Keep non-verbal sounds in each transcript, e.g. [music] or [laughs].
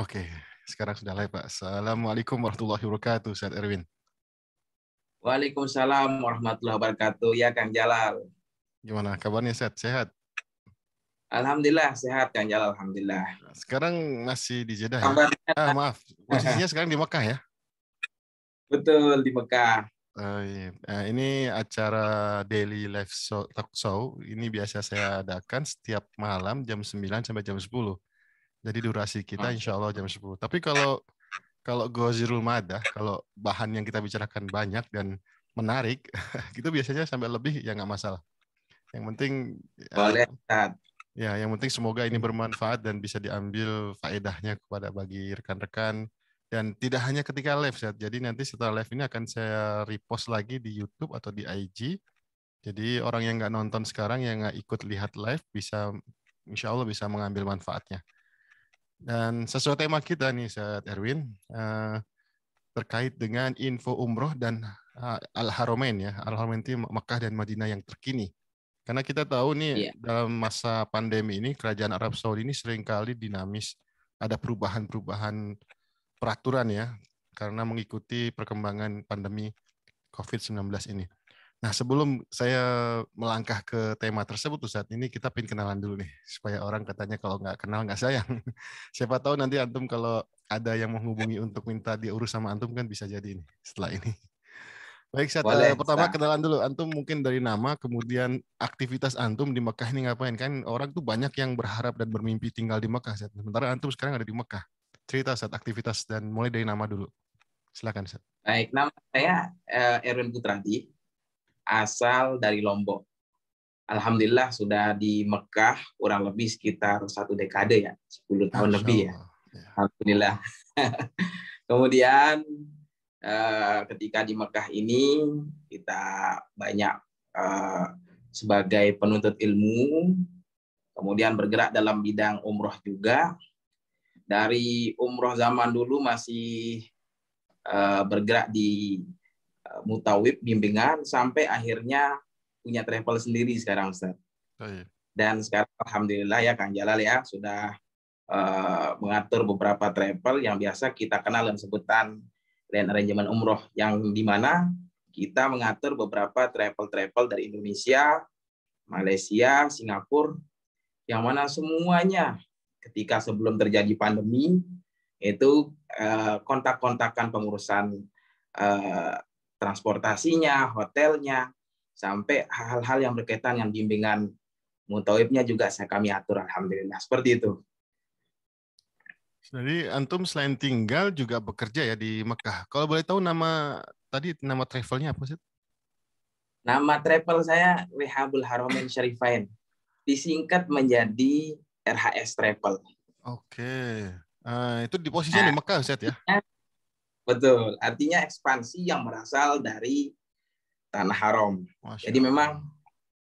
Oke, sekarang sudah live Pak. Assalamualaikum warahmatullahi wabarakatuh, Ustaz Erwin. Waalaikumsalam warahmatullahi wabarakatuh. Ya, Kang Jalal. Gimana kabarnya, Ustaz? Sehat? Alhamdulillah, sehat Kang Jalal. Alhamdulillah. Nah, sekarang masih di Jeddah ya? Ah, maaf, posisinya sekarang di Mekah ya? Betul, di Mekah. Uh, iya. uh, ini acara daily live show, talk show. Ini biasa saya adakan setiap malam jam 9 sampai jam 10 jadi durasi kita hmm. insya Allah jam 10. Hmm. Tapi kalau kalau Gozirul Mada, kalau bahan yang kita bicarakan banyak dan menarik, [laughs] itu biasanya sampai lebih ya nggak masalah. Yang penting ya, boleh. Ya, ya, yang penting semoga ini bermanfaat dan bisa diambil faedahnya kepada bagi rekan-rekan dan tidak hanya ketika live ya. Jadi nanti setelah live ini akan saya repost lagi di YouTube atau di IG. Jadi orang yang nggak nonton sekarang yang nggak ikut lihat live bisa insya Allah bisa mengambil manfaatnya. Dan sesuai tema kita nih, saat Erwin, eh, terkait dengan info umroh dan ah, al haromain ya. al haromain itu Mekah dan Madinah yang terkini. Karena kita tahu nih yeah. dalam masa pandemi ini kerajaan Arab Saudi ini seringkali dinamis, ada perubahan-perubahan peraturan ya karena mengikuti perkembangan pandemi COVID-19 ini. Nah, sebelum saya melangkah ke tema tersebut, saat ini kita pin kenalan dulu nih, supaya orang katanya kalau nggak kenal nggak sayang. [laughs] Siapa tahu nanti antum kalau ada yang menghubungi untuk minta diurus sama antum kan bisa jadi ini setelah ini. [laughs] Baik, saya Boleh, eh, pertama tak. kenalan dulu. Antum mungkin dari nama, kemudian aktivitas antum di Mekah ini ngapain? Kan orang tuh banyak yang berharap dan bermimpi tinggal di Mekah. saat Sementara antum sekarang ada di Mekah. Cerita saat aktivitas dan mulai dari nama dulu. Silakan, Saat. Baik, nama saya eh, Erwin Putranti asal dari Lombok. Alhamdulillah sudah di Mekah kurang lebih sekitar satu dekade ya, 10 tahun Masya lebih ya. ya. Alhamdulillah. [laughs] Kemudian eh, ketika di Mekah ini kita banyak eh, sebagai penuntut ilmu, kemudian bergerak dalam bidang umroh juga. Dari umroh zaman dulu masih eh, bergerak di mutawib bimbingan sampai akhirnya punya travel sendiri sekarang Ustaz. Oh, iya. Dan sekarang alhamdulillah ya Kang Jalal ya sudah uh, mengatur beberapa travel yang biasa kita kenal dengan sebutan land arrangement umroh yang di mana kita mengatur beberapa travel-travel dari Indonesia, Malaysia, Singapura yang mana semuanya ketika sebelum terjadi pandemi itu eh, kontak-kontakan pengurusan eh, transportasinya, hotelnya, sampai hal-hal yang berkaitan dengan bimbingan mutawibnya juga saya kami atur alhamdulillah seperti itu. Jadi antum selain tinggal juga bekerja ya di Mekah. Kalau boleh tahu nama tadi nama travelnya apa sih? Nama travel saya Rehabul Haromen Syarifain. Disingkat menjadi RHS Travel. Oke. Okay. Uh, itu di posisi nah, di Mekah, Ustaz ya? Iya. Betul. Artinya ekspansi yang berasal dari tanah haram. Masya Jadi memang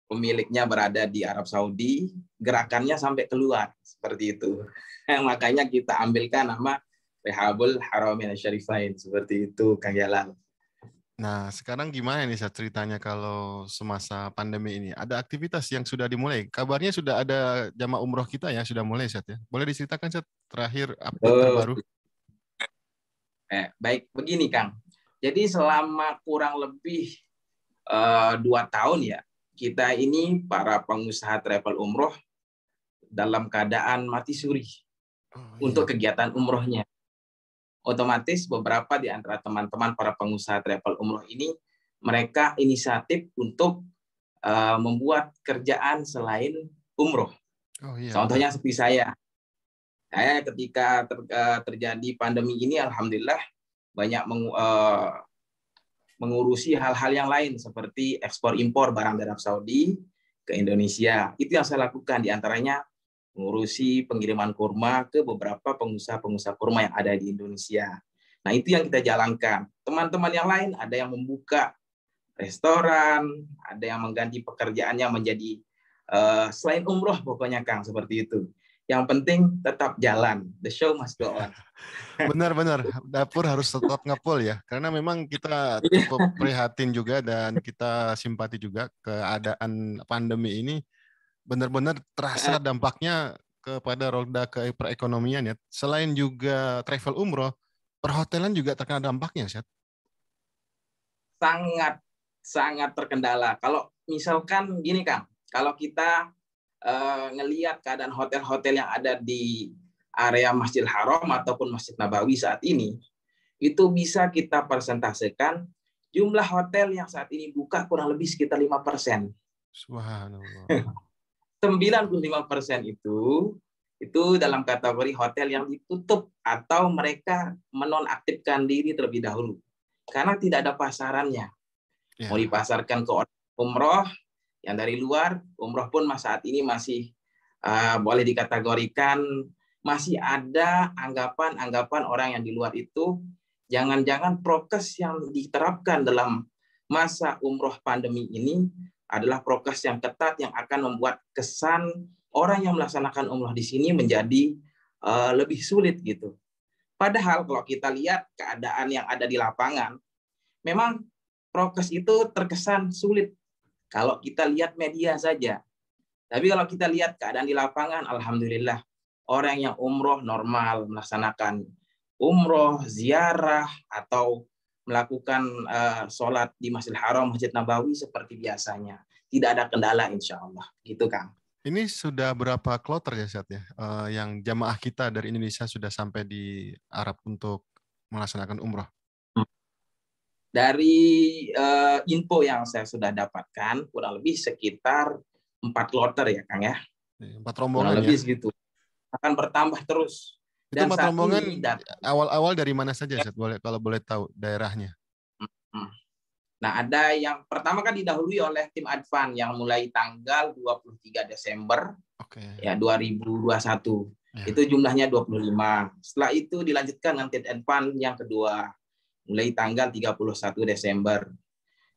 pemiliknya berada di Arab Saudi, gerakannya sampai keluar seperti itu. [laughs] Makanya kita ambilkan nama Rehabul Haramin Syarifain seperti itu Kang Jalal. Nah, sekarang gimana nih saya ceritanya kalau semasa pandemi ini? Ada aktivitas yang sudah dimulai. Kabarnya sudah ada jamaah umroh kita ya, sudah mulai Seth ya. Boleh diceritakan Seth terakhir update oh, terbaru? Eh, baik, begini Kang. Jadi selama kurang lebih eh, dua tahun ya, kita ini para pengusaha travel umroh dalam keadaan mati suri oh, iya. untuk kegiatan umrohnya. Otomatis beberapa di antara teman-teman para pengusaha travel umroh ini, mereka inisiatif untuk uh, membuat kerjaan selain umroh. Oh, iya. Contohnya seperti saya, saya ketika ter, eh, terjadi pandemi ini, alhamdulillah banyak meng, uh, eh, mengurusi hal-hal yang lain seperti ekspor impor barang dari Arab Saudi ke Indonesia. Itu yang saya lakukan di antaranya mengurusi pengiriman kurma ke beberapa pengusaha-pengusaha kurma yang ada di Indonesia. Nah, itu yang kita jalankan. Teman-teman yang lain ada yang membuka restoran, ada yang mengganti pekerjaannya menjadi uh, selain umroh pokoknya Kang seperti itu. Yang penting tetap jalan. The show must go on. Benar-benar. [laughs] Dapur harus tetap ngepul ya. Karena memang kita iya. cukup prihatin juga dan kita simpati juga keadaan pandemi ini. Benar-benar terasa iya. dampaknya kepada roda ke perekonomian ya. Selain juga travel umroh, perhotelan juga terkena dampaknya, Syed. Sangat sangat terkendala. Kalau misalkan gini Kang, kalau kita uh, ngeliat keadaan hotel-hotel yang ada di area Masjid Haram ataupun Masjid Nabawi saat ini, itu bisa kita persentasekan jumlah hotel yang saat ini buka kurang lebih sekitar 5 persen. Subhanallah. 95 [laughs] persen itu itu dalam kategori hotel yang ditutup atau mereka menonaktifkan diri terlebih dahulu karena tidak ada pasarannya. Yeah. Mau dipasarkan ke umroh, yang dari luar, umroh pun saat ini masih uh, boleh dikategorikan masih ada anggapan-anggapan orang yang di luar itu jangan-jangan prokes yang diterapkan dalam masa umroh pandemi ini adalah prokes yang ketat yang akan membuat kesan orang yang melaksanakan umroh di sini menjadi uh, lebih sulit gitu. Padahal kalau kita lihat keadaan yang ada di lapangan, memang prokes itu terkesan sulit kalau kita lihat media saja. Tapi kalau kita lihat keadaan di lapangan, alhamdulillah orang yang umroh normal melaksanakan umroh, ziarah atau melakukan uh, sholat di masjid Haram, Masjid Nabawi seperti biasanya. Tidak ada kendala insya Allah. Gitu Kang. Ini sudah berapa kloter ya Seth ya? Uh, yang jamaah kita dari Indonesia sudah sampai di Arab untuk melaksanakan umroh? dari uh, info yang saya sudah dapatkan kurang lebih sekitar empat kloter ya Kang ya. Iya, empat rombongan. Kurang lebih ya. segitu. Akan bertambah terus. Itu Dan empat rombongan awal-awal dari mana saja ya. boleh kalau boleh tahu daerahnya? Nah, ada yang pertama kan didahului oleh tim Advan yang mulai tanggal 23 Desember okay. ya 2021. ya. Itu jumlahnya 25. Setelah itu dilanjutkan dengan tim Advan yang kedua mulai tanggal 31 Desember.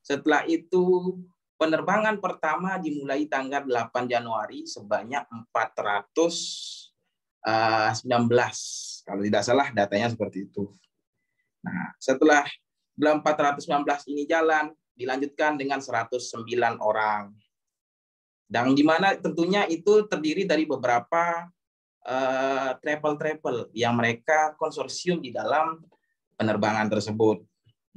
Setelah itu penerbangan pertama dimulai tanggal 8 Januari sebanyak 419 eh, kalau tidak salah datanya seperti itu. Nah, setelah 419 ini jalan dilanjutkan dengan 109 orang. Dan di mana tentunya itu terdiri dari beberapa eh, travel-travel uh, yang mereka konsorsium di dalam penerbangan tersebut.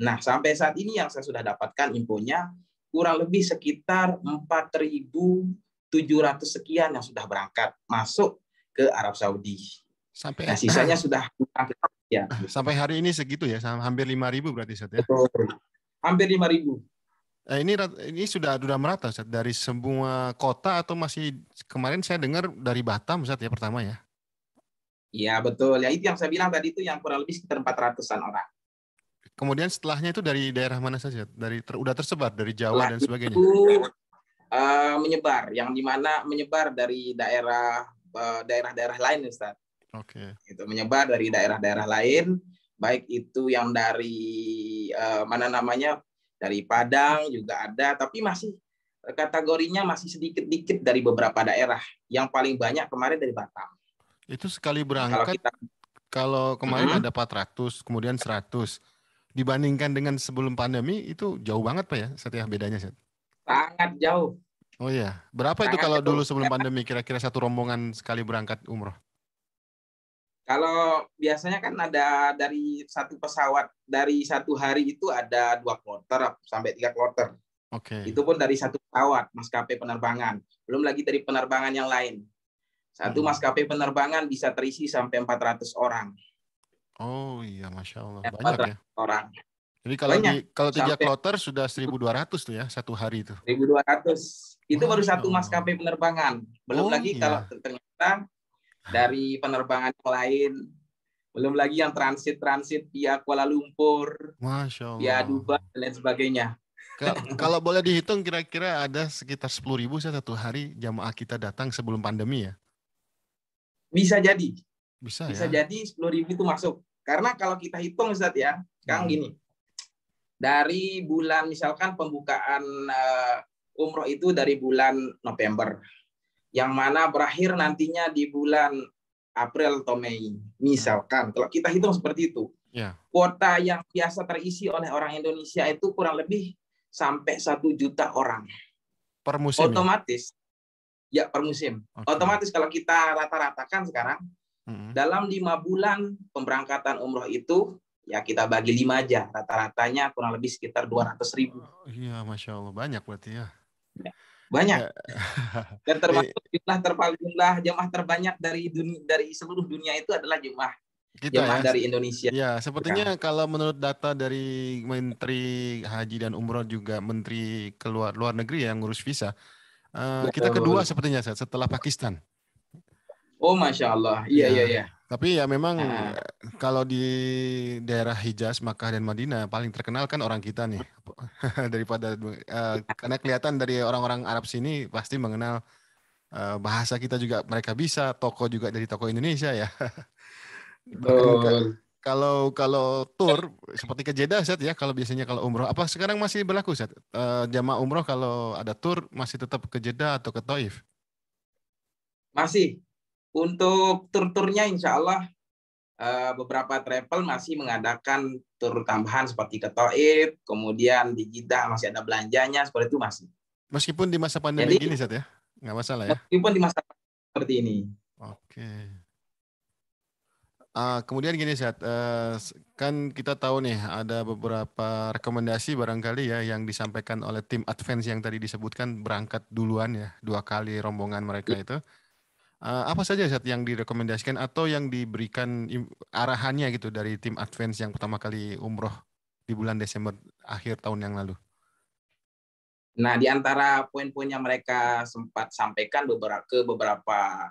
Nah, sampai saat ini yang saya sudah dapatkan infonya kurang lebih sekitar 4.700 sekian yang sudah berangkat masuk ke Arab Saudi. Sampai nah, sisanya sudah ya. [laughs] Sampai hari ini segitu ya, hampir 5.000 berarti Ustaz ya. Hampir 5.000. Nah, eh, ini ini sudah sudah merata Ustaz dari semua kota atau masih kemarin saya dengar dari Batam Ustaz ya pertama ya. Iya betul. Ya itu yang saya bilang tadi itu yang kurang lebih sekitar 400-an orang. Kemudian setelahnya itu dari daerah mana saja? Dari ter, udah tersebar dari Jawa dan sebagainya. Itu, uh, menyebar, yang dimana menyebar dari daerah daerah daerah-daerah lain, Ustaz. Oke. Okay. Itu menyebar dari daerah-daerah lain, baik itu yang dari uh, mana namanya dari Padang juga ada, tapi masih kategorinya masih sedikit-dikit dari beberapa daerah. Yang paling banyak kemarin dari Batam. Itu sekali nah, berangkat kalau, kita... kalau kemarin -hmm. ada 400, kemudian 100. Dibandingkan dengan sebelum pandemi itu jauh banget Pak ya, setiap ya, bedanya Seth. Sangat jauh. Oh iya, berapa Sangat itu kalau jauh. dulu sebelum pandemi kira-kira satu rombongan sekali berangkat umroh? Kalau biasanya kan ada dari satu pesawat dari satu hari itu ada dua kloter sampai tiga kloter. Oke. Okay. Itu pun dari satu pesawat maskapai penerbangan. Belum lagi dari penerbangan yang lain. Satu hmm. maskapai penerbangan bisa terisi sampai 400 orang. Oh iya, masya Allah banyak ya. Orang. Jadi kalau banyak. di, kalau tiga kloter sudah 1.200 tuh ya satu hari itu. 1.200 itu oh, baru satu maskapai penerbangan. Belum oh, lagi iya. kalau ternyata dari penerbangan yang lain, belum lagi yang transit-transit via Kuala Lumpur, Masya Allah. via Dubai dan lain sebagainya. Kalau boleh dihitung kira-kira ada sekitar 10.000 ribu satu hari jamaah kita datang sebelum pandemi ya? Bisa jadi. Bisa, Bisa ya? jadi sepuluh ribu itu masuk. Karena kalau kita hitung Ustaz ya, Kang hmm. gini. Dari bulan misalkan pembukaan uh, umroh itu dari bulan November. Yang mana berakhir nantinya di bulan April atau Mei. Misalkan, kalau kita hitung seperti itu. Yeah. Kuota yang biasa terisi oleh orang Indonesia itu kurang lebih sampai satu juta orang. Per musim. Ya? Otomatis. Ya? Ya, per musim. Okay. Otomatis kalau kita rata-ratakan sekarang, hmm. dalam lima bulan pemberangkatan umroh itu, ya kita bagi lima aja. Rata-ratanya kurang lebih sekitar 200 ribu. Iya, Masya Allah. Banyak berarti ya. ya banyak ya. [laughs] dan termasuk jumlah terpaling jumlah jemaah terbanyak dari dunia dari seluruh dunia itu adalah jemaah kita ya. dari Indonesia. Ya, sepertinya Bukan. kalau menurut data dari Menteri Haji dan Umroh juga Menteri keluar luar negeri ya, yang ngurus visa Uh, kita kedua sepertinya Seth, setelah Pakistan. Oh, masya Allah. Iya, iya, iya. Nah, tapi ya memang nah. kalau di daerah Hijaz, Makkah dan Madinah paling terkenal kan orang kita nih [laughs] daripada uh, karena kelihatan dari orang-orang Arab sini pasti mengenal uh, bahasa kita juga mereka bisa, toko juga dari toko Indonesia ya. [laughs] Betul kalau kalau tour seperti ke Jeddah set ya kalau biasanya kalau umroh apa sekarang masih berlaku set Uh, eh, jamaah umroh kalau ada tour masih tetap ke Jeddah atau ke Taif? Masih. Untuk tur-turnya insya Allah uh, beberapa travel masih mengadakan tur tambahan seperti ke Taif, kemudian di Jeddah masih ada belanjanya seperti itu masih. Meskipun di masa pandemi Jadi, gini set ya? Nggak masalah ya? Meskipun di masa seperti ini. Oke. Okay. Uh, kemudian gini Seth, uh, kan kita tahu nih ada beberapa rekomendasi barangkali ya yang disampaikan oleh tim advance yang tadi disebutkan berangkat duluan ya dua kali rombongan mereka iya. itu uh, apa saja saat yang direkomendasikan atau yang diberikan arahannya gitu dari tim advance yang pertama kali umroh di bulan Desember akhir tahun yang lalu. Nah di antara poin-poin yang mereka sempat sampaikan beberapa ke beberapa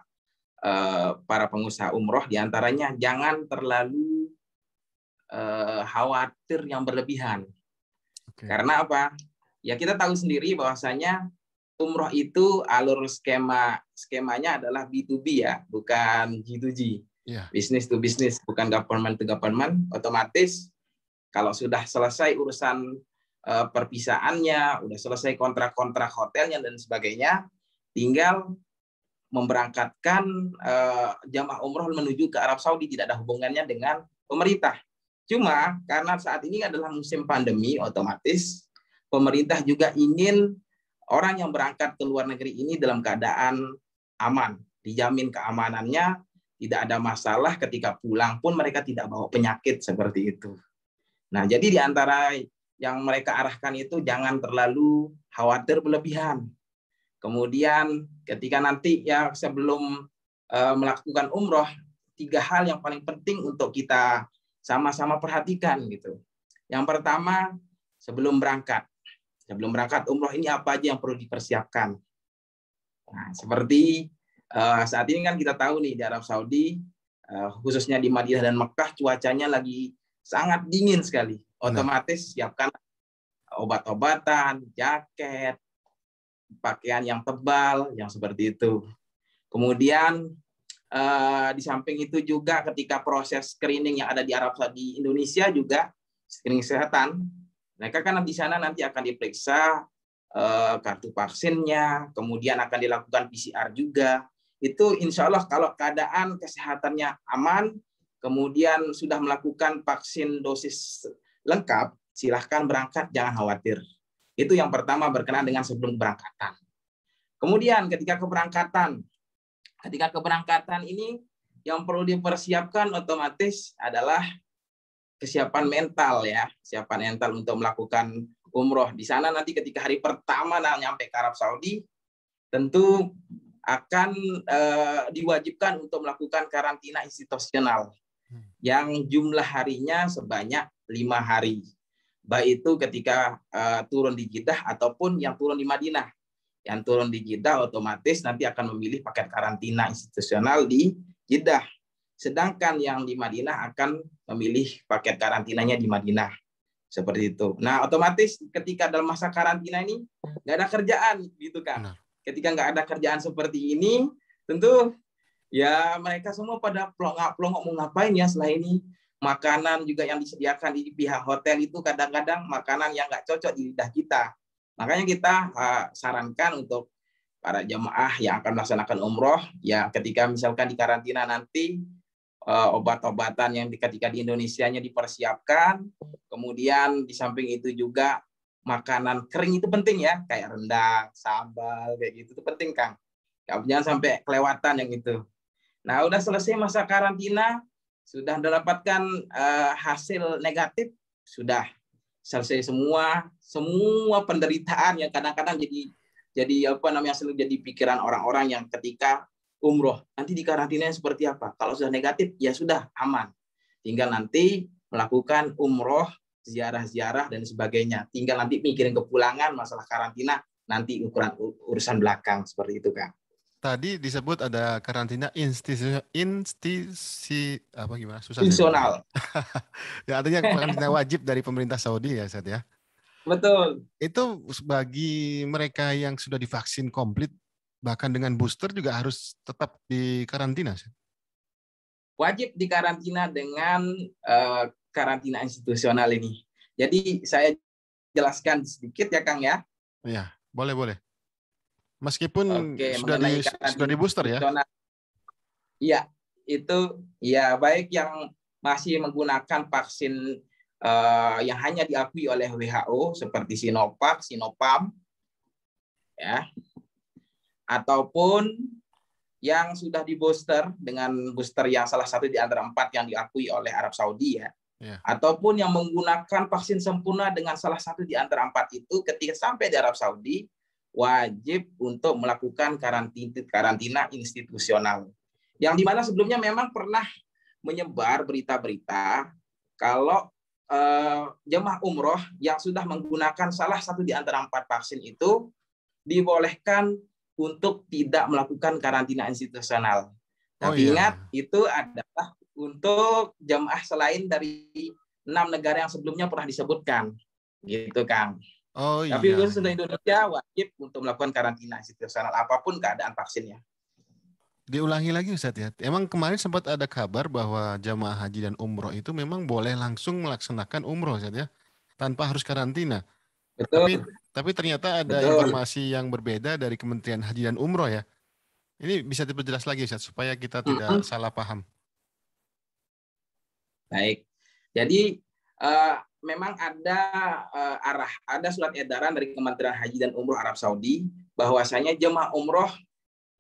Eh, para pengusaha umroh diantaranya jangan terlalu eh, khawatir yang berlebihan. Okay. Karena apa? Ya kita tahu sendiri bahwasanya umroh itu alur skema skemanya adalah B2B ya, bukan G2G. Yeah. bisnis to business, bukan government to government. Otomatis kalau sudah selesai urusan eh, perpisahannya, udah selesai kontrak-kontrak hotelnya dan sebagainya, tinggal memberangkatkan uh, jamaah umroh menuju ke Arab Saudi tidak ada hubungannya dengan pemerintah. Cuma karena saat ini adalah musim pandemi otomatis pemerintah juga ingin orang yang berangkat ke luar negeri ini dalam keadaan aman, dijamin keamanannya, tidak ada masalah ketika pulang pun mereka tidak bawa penyakit seperti itu. Nah, jadi di antara yang mereka arahkan itu jangan terlalu khawatir berlebihan. Kemudian ketika nanti ya sebelum eh, melakukan umroh, tiga hal yang paling penting untuk kita sama-sama perhatikan gitu. Yang pertama sebelum berangkat, sebelum berangkat umroh ini apa aja yang perlu dipersiapkan? Nah, seperti eh, saat ini kan kita tahu nih di Arab Saudi eh, khususnya di Madinah dan Mekah cuacanya lagi sangat dingin sekali. Otomatis siapkan obat-obatan, jaket, pakaian yang tebal, yang seperti itu. Kemudian eh, di samping itu juga ketika proses screening yang ada di Arab Saudi Indonesia juga screening kesehatan, mereka kan di sana nanti akan diperiksa eh, kartu vaksinnya, kemudian akan dilakukan PCR juga. Itu insya Allah kalau keadaan kesehatannya aman, kemudian sudah melakukan vaksin dosis lengkap, silahkan berangkat, jangan khawatir. Itu yang pertama berkenaan dengan sebelum keberangkatan. Kemudian ketika keberangkatan, ketika keberangkatan ini yang perlu dipersiapkan otomatis adalah kesiapan mental ya, kesiapan mental untuk melakukan umroh. Di sana nanti ketika hari pertama nah, nyampe ke Arab Saudi, tentu akan e, diwajibkan untuk melakukan karantina institusional hmm. yang jumlah harinya sebanyak lima hari baik itu ketika uh, turun di Jeddah ataupun yang turun di Madinah. Yang turun di Jeddah otomatis nanti akan memilih paket karantina institusional di Jeddah. Sedangkan yang di Madinah akan memilih paket karantinanya di Madinah. Seperti itu. Nah, otomatis ketika dalam masa karantina ini nggak ada kerjaan gitu kan. Nah. Ketika nggak ada kerjaan seperti ini, tentu ya mereka semua pada plongak-plongok mau ngapain ya setelah ini makanan juga yang disediakan di pihak hotel itu kadang-kadang makanan yang nggak cocok di lidah kita. Makanya kita eh, sarankan untuk para jemaah yang akan melaksanakan umroh, ya ketika misalkan di karantina nanti eh, obat-obatan yang ketika di Indonesia-nya dipersiapkan, kemudian di samping itu juga makanan kering itu penting ya, kayak rendang, sambal, kayak gitu itu penting Kang. Jangan sampai kelewatan yang itu. Nah udah selesai masa karantina, sudah mendapatkan uh, hasil negatif sudah selesai semua semua penderitaan yang kadang-kadang jadi jadi apa namanya selalu jadi pikiran orang-orang yang ketika umroh nanti di karantina seperti apa kalau sudah negatif ya sudah aman tinggal nanti melakukan umroh ziarah-ziarah dan sebagainya tinggal nanti mikirin kepulangan masalah karantina nanti ukuran urusan belakang seperti itu kang tadi disebut ada karantina institusi institusi apa gimana susah institusional [laughs] ya artinya karantina wajib dari pemerintah Saudi ya saat ya betul itu bagi mereka yang sudah divaksin komplit bahkan dengan booster juga harus tetap di karantina wajib di karantina dengan uh, karantina institusional ini jadi saya jelaskan sedikit ya Kang ya ya boleh boleh Meskipun Oke, sudah di sudah di booster ya. Iya, itu ya baik yang masih menggunakan vaksin uh, yang hanya diakui oleh WHO seperti Sinovac, Sinopharm ya. Ataupun yang sudah di booster dengan booster yang salah satu di antara empat yang diakui oleh Arab Saudi ya. Yeah. Ataupun yang menggunakan vaksin sempurna dengan salah satu di antara empat itu ketika sampai di Arab Saudi wajib untuk melakukan karantina, karantina institusional. Yang dimana sebelumnya memang pernah menyebar berita-berita kalau eh, jemaah umroh yang sudah menggunakan salah satu di antara empat vaksin itu dibolehkan untuk tidak melakukan karantina institusional. Oh, Tapi oh, iya. ingat itu adalah untuk jemaah selain dari enam negara yang sebelumnya pernah disebutkan, gitu Kang. Oh Tapi iya. khusus untuk Indonesia wajib untuk melakukan karantina institusional apapun keadaan vaksinnya. Diulangi lagi Ustaz ya. Emang kemarin sempat ada kabar bahwa jamaah haji dan umroh itu memang boleh langsung melaksanakan umroh Ustaz ya. Tanpa harus karantina. Betul. Tapi, tapi ternyata ada Betul. informasi yang berbeda dari Kementerian Haji dan Umroh ya. Ini bisa diperjelas lagi Ustaz supaya kita tidak mm -hmm. salah paham. Baik. Jadi uh, memang ada uh, arah, ada surat edaran dari Kementerian Haji dan Umroh Arab Saudi bahwasanya jemaah umroh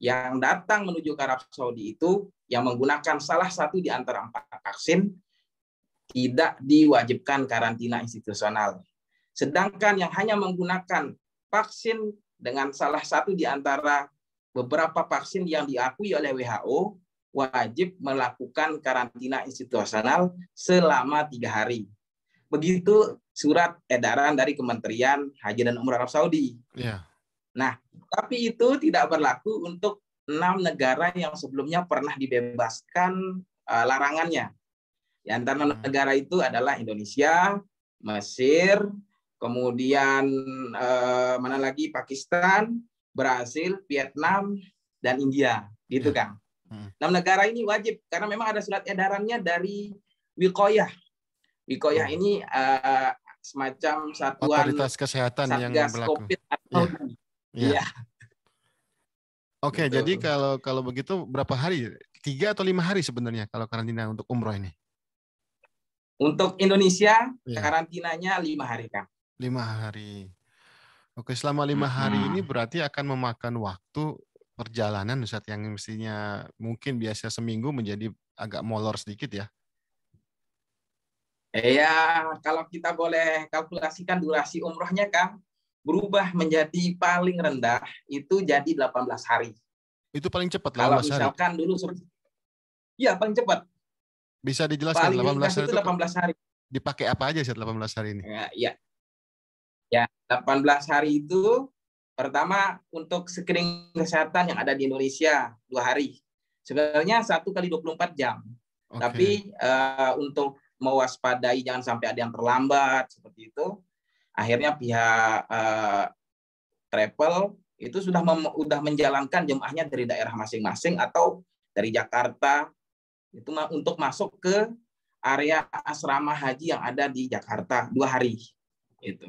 yang datang menuju ke Arab Saudi itu yang menggunakan salah satu di antara empat vaksin tidak diwajibkan karantina institusional. Sedangkan yang hanya menggunakan vaksin dengan salah satu di antara beberapa vaksin yang diakui oleh WHO wajib melakukan karantina institusional selama tiga hari begitu surat edaran dari Kementerian Haji dan Umrah Arab Saudi. Yeah. Nah, tapi itu tidak berlaku untuk enam negara yang sebelumnya pernah dibebaskan uh, larangannya. Di antara negara itu adalah Indonesia, Mesir, kemudian uh, mana lagi Pakistan, Brasil, Vietnam, dan India, gitu ya. Enam negara ini wajib karena memang ada surat edarannya dari Wilkoyah, hmm. ini uh, semacam satuan otoritas kesehatan satgas yang berlaku. Iya. ya. ya. [laughs] Oke, okay, gitu. jadi kalau kalau begitu berapa hari? Tiga atau lima hari sebenarnya kalau karantina untuk umroh ini? Untuk Indonesia ya. karantinanya lima hari kan? Lima hari. Oke, selama lima hmm. hari ini berarti akan memakan waktu perjalanan saat yang mestinya mungkin biasa seminggu menjadi agak molor sedikit ya Ya, kalau kita boleh kalkulasikan durasi umrohnya kan berubah menjadi paling rendah itu jadi 18 hari. Itu paling cepat Kalau misalkan hari. dulu Iya, paling cepat. Bisa dijelaskan paling 18 hari itu 18 hari. Dipakai apa aja sih 18 hari ini? Ya, iya. ya. Ya, 18 hari itu pertama untuk screening kesehatan yang ada di Indonesia dua hari. Sebenarnya satu kali 24 jam. Okay. Tapi uh, untuk mewaspadai jangan sampai ada yang terlambat seperti itu. Akhirnya pihak uh, travel itu sudah mem, sudah menjalankan jemaahnya dari daerah masing-masing atau dari Jakarta itu untuk masuk ke area asrama haji yang ada di Jakarta dua hari itu.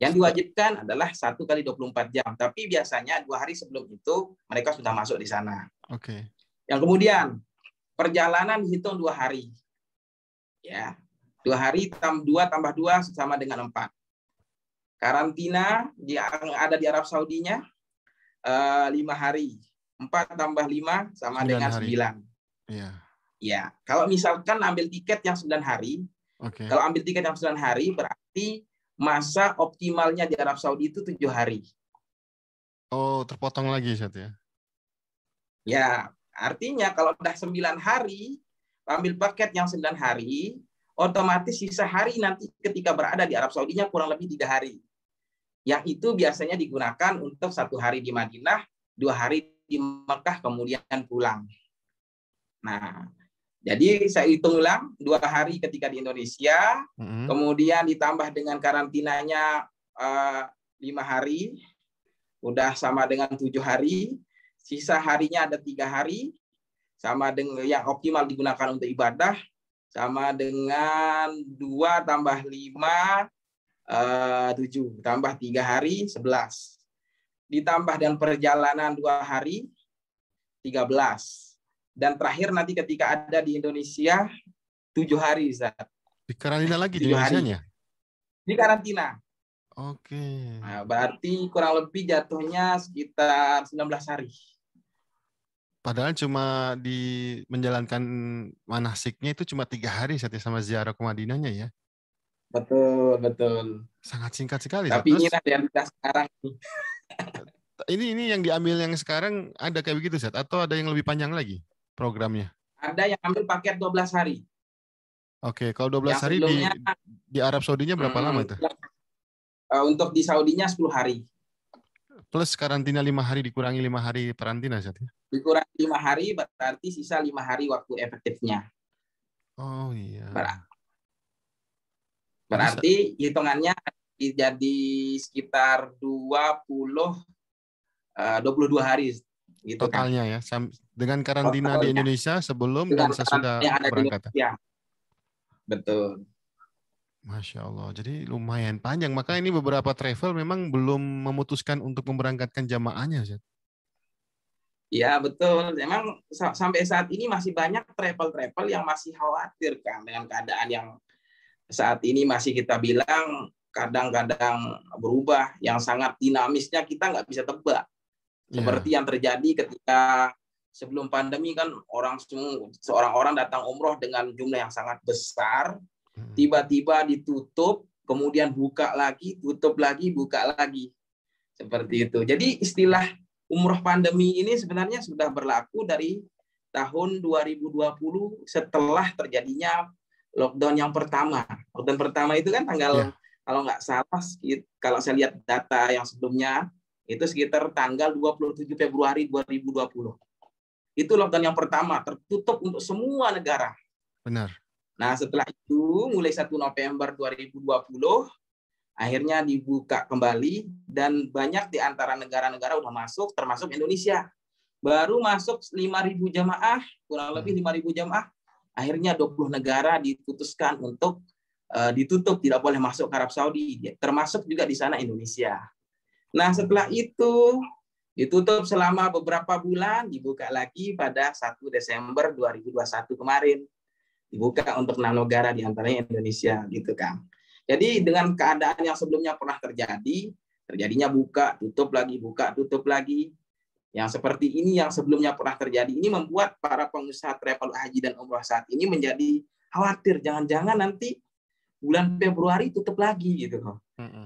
Yang diwajibkan adalah satu kali 24 jam, tapi biasanya dua hari sebelum itu mereka sudah masuk di sana. Oke. Okay. Yang kemudian perjalanan dihitung dua hari. Ya, dua hari tambah dua tambah dua sama dengan empat. Karantina yang ada di Arab Saudinya eh, lima hari. Empat tambah lima sama dengan sembilan. Iya. Ya, kalau misalkan ambil tiket yang sembilan hari, okay. kalau ambil tiket yang sembilan hari berarti masa optimalnya di Arab Saudi itu tujuh hari. Oh, terpotong lagi Seth ya? Ya, artinya kalau udah sembilan hari, ambil paket yang 9 hari, otomatis sisa hari nanti ketika berada di Arab Saudinya kurang lebih tiga hari. Yang itu biasanya digunakan untuk satu hari di Madinah, dua hari di Mekah, kemudian pulang. Nah, jadi saya hitung ulang dua hari ketika di Indonesia, hmm kemudian ditambah dengan karantinanya uh, lima hari, udah sama dengan tujuh hari, sisa harinya ada tiga hari, sama dengan yang optimal digunakan untuk ibadah sama dengan dua tambah 5 eh, tujuh tambah tiga hari sebelas ditambah dan perjalanan dua hari 13 dan terakhir nanti ketika ada di Indonesia tujuh hari Zat. Di karantina lagi di Indonesia Di karantina. Oke. Okay. Nah, berarti kurang lebih jatuhnya sekitar 19 hari. Padahal cuma di menjalankan manasiknya itu cuma tiga hari saat ya, sama ziarah ke Madinahnya ya. Betul, betul. Sangat singkat sekali. Tapi yang kita sekarang. [laughs] ini ini yang diambil yang sekarang ada kayak begitu saat atau ada yang lebih panjang lagi programnya? Ada yang ambil paket 12 hari. Oke, kalau 12 yang hari di di Arab Saudinya berapa hmm, lama itu? Eh, untuk di Saudinya 10 hari plus karantina lima hari dikurangi lima hari karantina saatnya. Dikurangi lima hari berarti sisa lima hari waktu efektifnya. Oh iya. Berarti, hitungannya jadi sekitar dua puluh eh, dua hari gitu kan? totalnya kan. ya dengan karantina Totalnya. di Indonesia sebelum dan sesudah berangkat Ya. Betul. Masya Allah. Jadi lumayan panjang. Maka ini beberapa travel memang belum memutuskan untuk memberangkatkan jamaahnya, Ya betul. Memang sampai saat ini masih banyak travel-travel yang masih khawatir kan dengan keadaan yang saat ini masih kita bilang kadang-kadang berubah yang sangat dinamisnya kita nggak bisa tebak. Iya. Seperti yeah. yang terjadi ketika sebelum pandemi kan orang semua seorang orang datang umroh dengan jumlah yang sangat besar tiba-tiba ditutup, kemudian buka lagi, tutup lagi, buka lagi. Seperti itu. Jadi istilah umroh pandemi ini sebenarnya sudah berlaku dari tahun 2020 setelah terjadinya lockdown yang pertama. Lockdown pertama itu kan tanggal ya. kalau nggak salah kalau saya lihat data yang sebelumnya itu sekitar tanggal 27 Februari 2020. Itu lockdown yang pertama tertutup untuk semua negara. Benar. Nah, setelah itu mulai 1 November 2020 akhirnya dibuka kembali dan banyak di antara negara-negara udah masuk termasuk Indonesia. Baru masuk 5.000 jamaah, kurang lebih 5.000 hmm. jamaah. Akhirnya 20 negara diputuskan untuk uh, ditutup tidak boleh masuk ke Arab Saudi, termasuk juga di sana Indonesia. Nah, setelah itu ditutup selama beberapa bulan, dibuka lagi pada 1 Desember 2021 kemarin dibuka untuk enam negara diantaranya Indonesia gitu Kang. Jadi dengan keadaan yang sebelumnya pernah terjadi, terjadinya buka tutup lagi buka tutup lagi, yang seperti ini yang sebelumnya pernah terjadi ini membuat para pengusaha travel haji dan umroh saat ini menjadi khawatir jangan-jangan nanti bulan Februari tutup lagi gitu loh.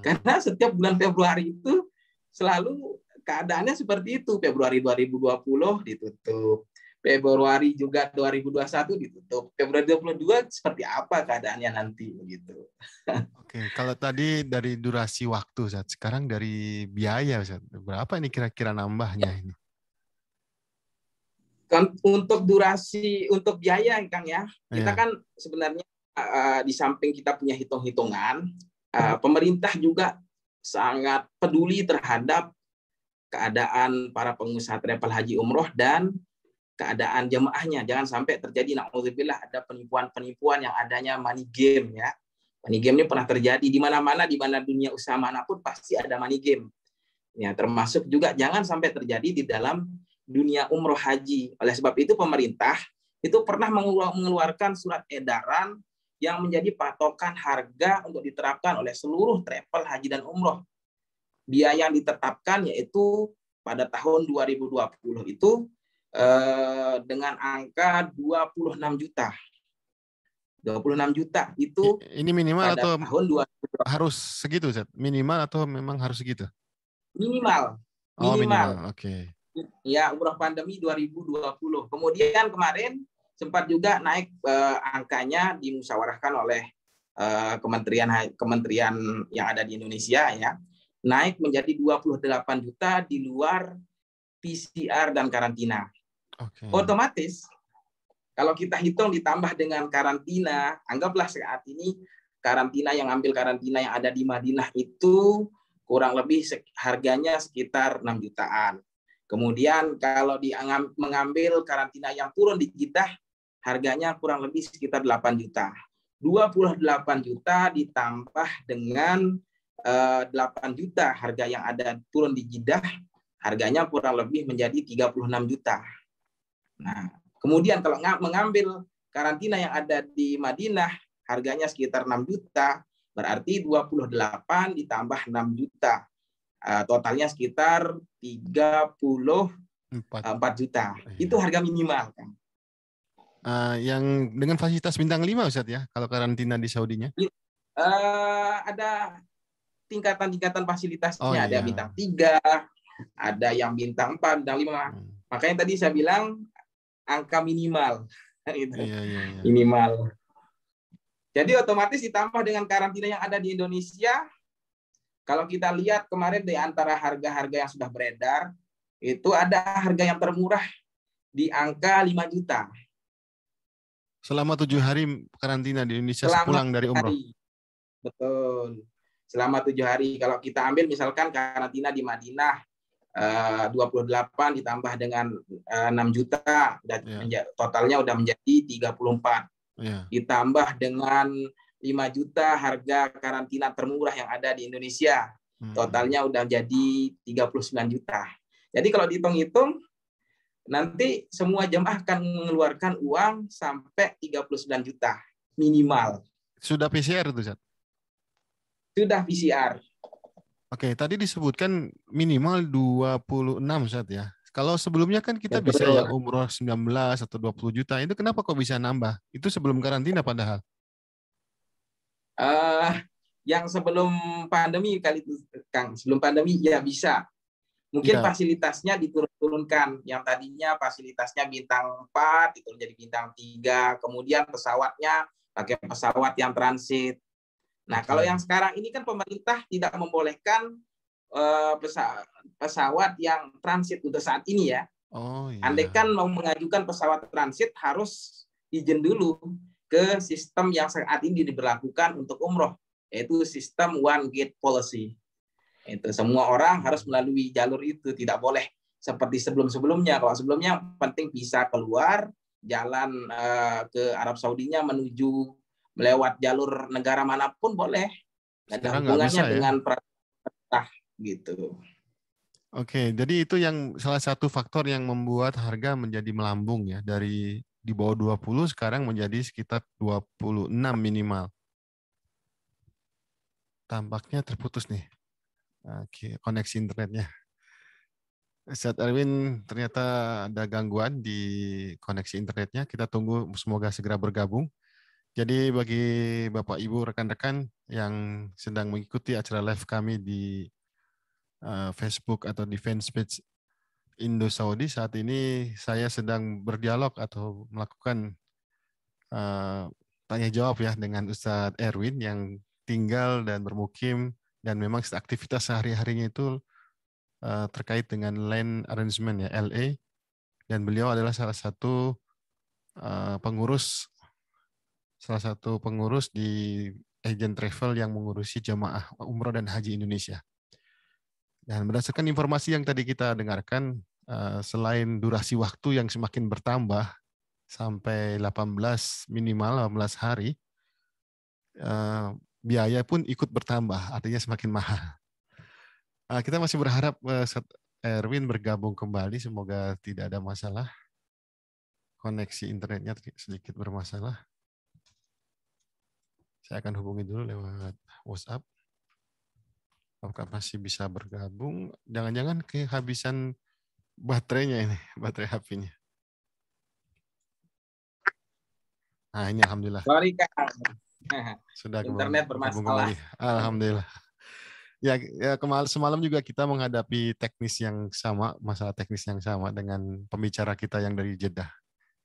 Karena setiap bulan Februari itu selalu keadaannya seperti itu. Februari 2020 ditutup. Februari juga 2021 ditutup. Februari 22 seperti apa keadaannya nanti begitu. [laughs] Oke, kalau tadi dari durasi waktu saat sekarang dari biaya Ustaz, berapa ini kira-kira nambahnya ini? Kan untuk durasi untuk biaya Kang ya. Kita ya. kan sebenarnya eh, di samping kita punya hitung-hitungan, eh, hmm. pemerintah juga sangat peduli terhadap keadaan para pengusaha travel haji umroh dan keadaan jemaahnya. Jangan sampai terjadi naudzubillah ada penipuan-penipuan yang adanya money game ya. Money game ini pernah terjadi di mana-mana di mana dunia usaha manapun pasti ada money game. Ya, termasuk juga jangan sampai terjadi di dalam dunia umroh haji. Oleh sebab itu pemerintah itu pernah mengeluarkan surat edaran yang menjadi patokan harga untuk diterapkan oleh seluruh travel haji dan umroh. Biaya yang ditetapkan yaitu pada tahun 2020 itu Eh, dengan angka 26 juta. 26 juta itu ini minimal atau tahun 2020. harus segitu Zat? minimal atau memang harus segitu minimal minimal, oh, minimal. oke okay. ya umrah pandemi 2020 kemudian kemarin sempat juga naik uh, angkanya dimusyawarahkan oleh uh, kementerian kementerian yang ada di Indonesia ya naik menjadi 28 juta di luar PCR dan karantina Okay. Otomatis kalau kita hitung ditambah dengan karantina, anggaplah saat ini karantina yang ambil karantina yang ada di Madinah itu kurang lebih harganya sekitar 6 jutaan. Kemudian kalau di mengambil karantina yang turun di kita harganya kurang lebih sekitar 8 juta. 28 juta ditambah dengan 8 eh, juta harga yang ada turun di Jidah harganya kurang lebih menjadi 36 juta. Nah, kemudian kalau mengambil karantina yang ada di Madinah, harganya sekitar 6 juta, berarti 28 ditambah 6 juta. Uh, totalnya sekitar 34 eh, empat juta. Iya. Itu harga minimal, kan? Uh, yang dengan fasilitas bintang 5, Ustaz ya, kalau karantina di Saudinya? Uh, ada tingkatan-tingkatan fasilitasnya, oh, iya. ada bintang 3, ada yang bintang 4, bintang 5. Hmm. Makanya tadi saya bilang angka minimal [laughs] gitu. Iya, iya, iya. Minimal. Jadi otomatis ditambah dengan karantina yang ada di Indonesia, kalau kita lihat kemarin di antara harga-harga yang sudah beredar, itu ada harga yang termurah di angka 5 juta. Selama tujuh hari karantina di Indonesia Selama pulang dari umroh. Hari. Betul. Selama tujuh hari. Kalau kita ambil misalkan karantina di Madinah, 28 eh, ditambah dengan eh, enam 6 juta dan yeah. Iya. totalnya udah menjadi 34 yeah. Iya. ditambah dengan 5 juta harga karantina termurah yang ada di Indonesia hmm. totalnya udah jadi 39 juta jadi kalau dihitung-hitung nanti semua jemaah akan mengeluarkan uang sampai 39 juta minimal sudah PCR itu Zat? sudah PCR Oke, tadi disebutkan minimal 26 saat ya. Kalau sebelumnya kan kita ya, bisa ya. umroh 19 atau 20 juta. Itu kenapa kok bisa nambah? Itu sebelum karantina padahal. Uh, yang sebelum pandemi kali itu Kang, sebelum pandemi ya bisa. Mungkin ya. fasilitasnya diturunkan. Yang tadinya fasilitasnya bintang 4 itu jadi bintang 3, kemudian pesawatnya pakai pesawat yang transit. Nah, kalau yang sekarang ini kan pemerintah tidak membolehkan uh, pesawat yang transit untuk saat ini ya. Oh, iya. Andai kan mau mengajukan pesawat transit harus izin dulu ke sistem yang saat ini diberlakukan untuk umroh, yaitu sistem one gate policy. Itu semua orang harus melalui jalur itu, tidak boleh seperti sebelum-sebelumnya. Kalau sebelumnya penting bisa keluar jalan eh, ke Arab Saudinya menuju lewat jalur negara manapun boleh. Gak ada hubungannya bisa, ya? dengan perintah gitu. Oke, jadi itu yang salah satu faktor yang membuat harga menjadi melambung ya dari di bawah 20 sekarang menjadi sekitar 26 minimal. Tampaknya terputus nih. Oke, koneksi internetnya. Ustaz Erwin, ternyata ada gangguan di koneksi internetnya. Kita tunggu semoga segera bergabung. Jadi bagi Bapak Ibu rekan-rekan yang sedang mengikuti acara live kami di uh, Facebook atau di fanpage Indo Saudi saat ini saya sedang berdialog atau melakukan uh, tanya jawab ya dengan Ustadz Erwin yang tinggal dan bermukim dan memang aktivitas sehari-harinya itu uh, terkait dengan land arrangement ya LA dan beliau adalah salah satu uh, pengurus salah satu pengurus di agen travel yang mengurusi jemaah umroh dan haji Indonesia. Dan berdasarkan informasi yang tadi kita dengarkan, eh, selain durasi waktu yang semakin bertambah sampai 18 minimal 18 hari, eh, biaya pun ikut bertambah, artinya semakin mahal. Eh, kita masih berharap Erwin bergabung kembali, semoga tidak ada masalah. Koneksi internetnya sedikit bermasalah. Saya akan hubungi dulu lewat WhatsApp. Apakah oh, masih bisa bergabung? Jangan-jangan kehabisan baterainya ini, [laughs] baterai HP-nya. Nah ini Alhamdulillah. Sorry [laughs] Sudah Internet bermasalah. Alhamdulillah. Ya, ya kemal semalam juga kita menghadapi teknis yang sama, masalah teknis yang sama dengan pembicara kita yang dari Jeddah.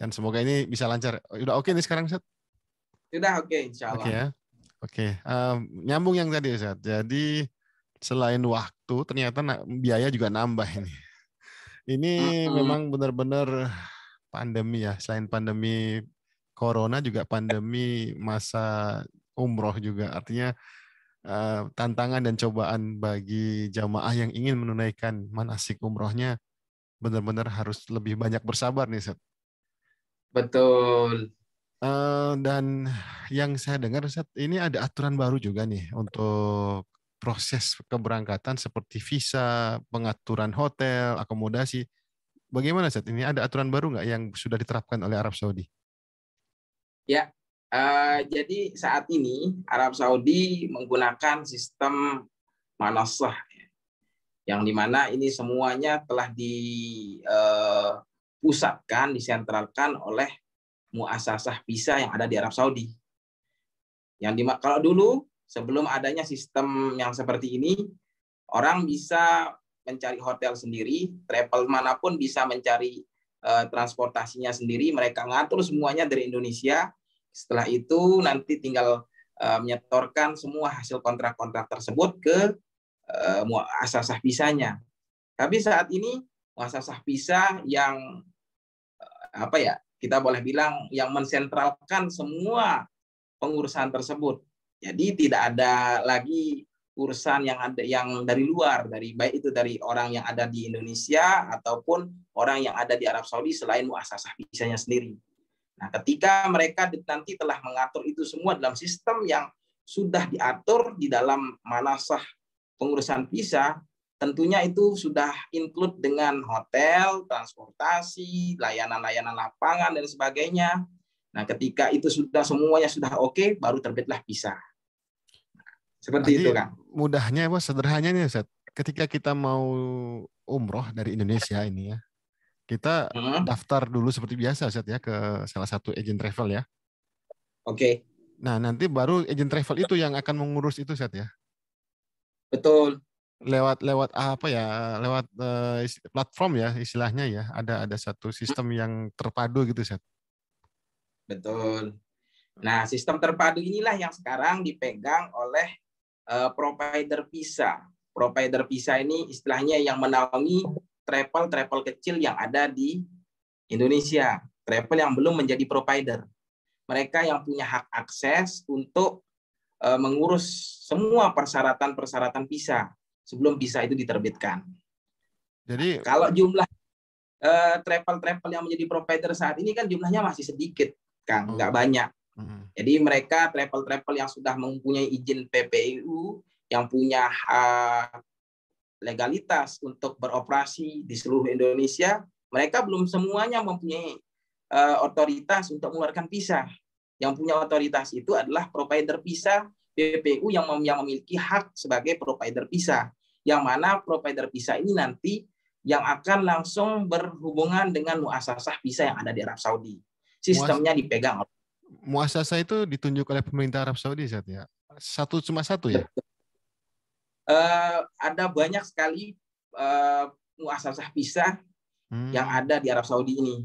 Dan semoga ini bisa lancar. Udah oke okay nih sekarang, Seth? Sudah oke, okay, insya Allah. Ya. Oke okay, ya. okay. um, nyambung yang tadi Ustaz. Jadi selain waktu, ternyata biaya juga nambah ini. Ini hmm memang benar-benar pandemi ya. Selain pandemi corona juga pandemi masa umroh juga. Artinya eh, tantangan dan cobaan bagi jamaah yang ingin menunaikan manasik umrohnya benar-benar harus lebih banyak bersabar nih Seth. Betul. Eh, dan yang saya dengar Ustaz, ini ada aturan baru juga nih untuk proses keberangkatan seperti visa, pengaturan hotel, akomodasi. Bagaimana saat ini ada aturan baru nggak yang sudah diterapkan oleh Arab Saudi? Ya, uh, jadi saat ini Arab Saudi menggunakan sistem manasah yang dimana ini semuanya telah dipusatkan, eh, disentralkan oleh muasasah visa yang ada di Arab Saudi. Yang di, kalau dulu sebelum adanya sistem yang seperti ini, orang bisa mencari hotel sendiri, travel manapun bisa mencari e, transportasinya sendiri, mereka ngatur semuanya dari Indonesia. Setelah itu nanti tinggal e, menyetorkan semua hasil kontrak-kontrak tersebut ke e, muasasah visanya. Tapi saat ini muasasah visa yang apa ya kita boleh bilang yang mensentralkan semua pengurusan tersebut. Jadi tidak ada lagi urusan yang ada yang dari luar dari baik itu dari orang yang ada di Indonesia ataupun orang yang ada di Arab Saudi selain muasasah bisanya sendiri. Nah, ketika mereka nanti telah mengatur itu semua dalam sistem yang sudah diatur di dalam manasah pengurusan visa, Tentunya itu sudah include dengan hotel, transportasi, layanan-layanan lapangan, dan sebagainya. Nah, ketika itu sudah semuanya sudah oke, okay, baru terbitlah visa. Seperti Jadi, itu, kan? Mudahnya, Bos, sederhananya, Ustaz. Ketika kita mau umroh dari Indonesia ini ya, kita hmm. daftar dulu seperti biasa, set ya, ke salah satu agent travel ya. Oke. Okay. Nah, nanti baru agent travel itu yang akan mengurus itu, set ya? Betul lewat lewat apa ya lewat uh, platform ya istilahnya ya ada ada satu hmm. sistem yang terpadu gitu set betul nah sistem terpadu inilah yang sekarang dipegang oleh uh, provider visa provider visa ini istilahnya yang menaungi travel travel kecil yang ada di Indonesia travel yang belum menjadi provider mereka yang punya hak akses untuk uh, mengurus semua persyaratan persyaratan visa sebelum visa itu diterbitkan. Jadi kalau jumlah eh, travel-travel yang menjadi provider saat ini kan jumlahnya masih sedikit, Kang, oh. nggak banyak. Jadi mereka travel-travel yang sudah mempunyai izin PPU, yang punya uh, legalitas untuk beroperasi di seluruh Indonesia, mereka belum semuanya mempunyai uh, otoritas untuk mengeluarkan visa. Yang punya otoritas itu adalah provider visa PPU yang, mem yang memiliki hak sebagai provider visa yang mana provider visa ini nanti yang akan langsung berhubungan dengan muasasah visa yang ada di Arab Saudi. Sistemnya dipegang muasasah itu ditunjuk oleh pemerintah Arab Saudi saat ya. Satu cuma satu ya. Uh, ada banyak sekali uh, muasasah visa hmm. yang ada di Arab Saudi ini.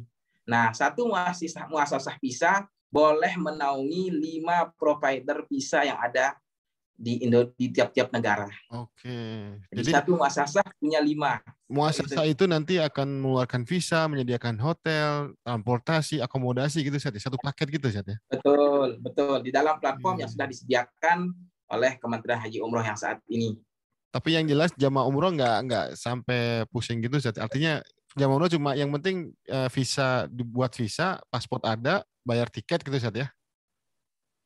Nah, satu muasasah muasasah visa boleh menaungi lima provider visa yang ada di Indo di tiap-tiap negara. Oke. Jadi, Jadi satu muasasah punya lima. Muasasah gitu. itu nanti akan mengeluarkan visa, menyediakan hotel, transportasi, akomodasi gitu saja. Ya? satu paket gitu saja. Ya? Betul, betul. Di dalam platform hmm. yang sudah disediakan oleh Kementerian Haji Umroh yang saat ini. Tapi yang jelas jamaah umroh nggak nggak sampai pusing gitu saja. Ya? Artinya jamaah umroh cuma yang penting eh, visa dibuat visa, paspor ada, bayar tiket gitu saja.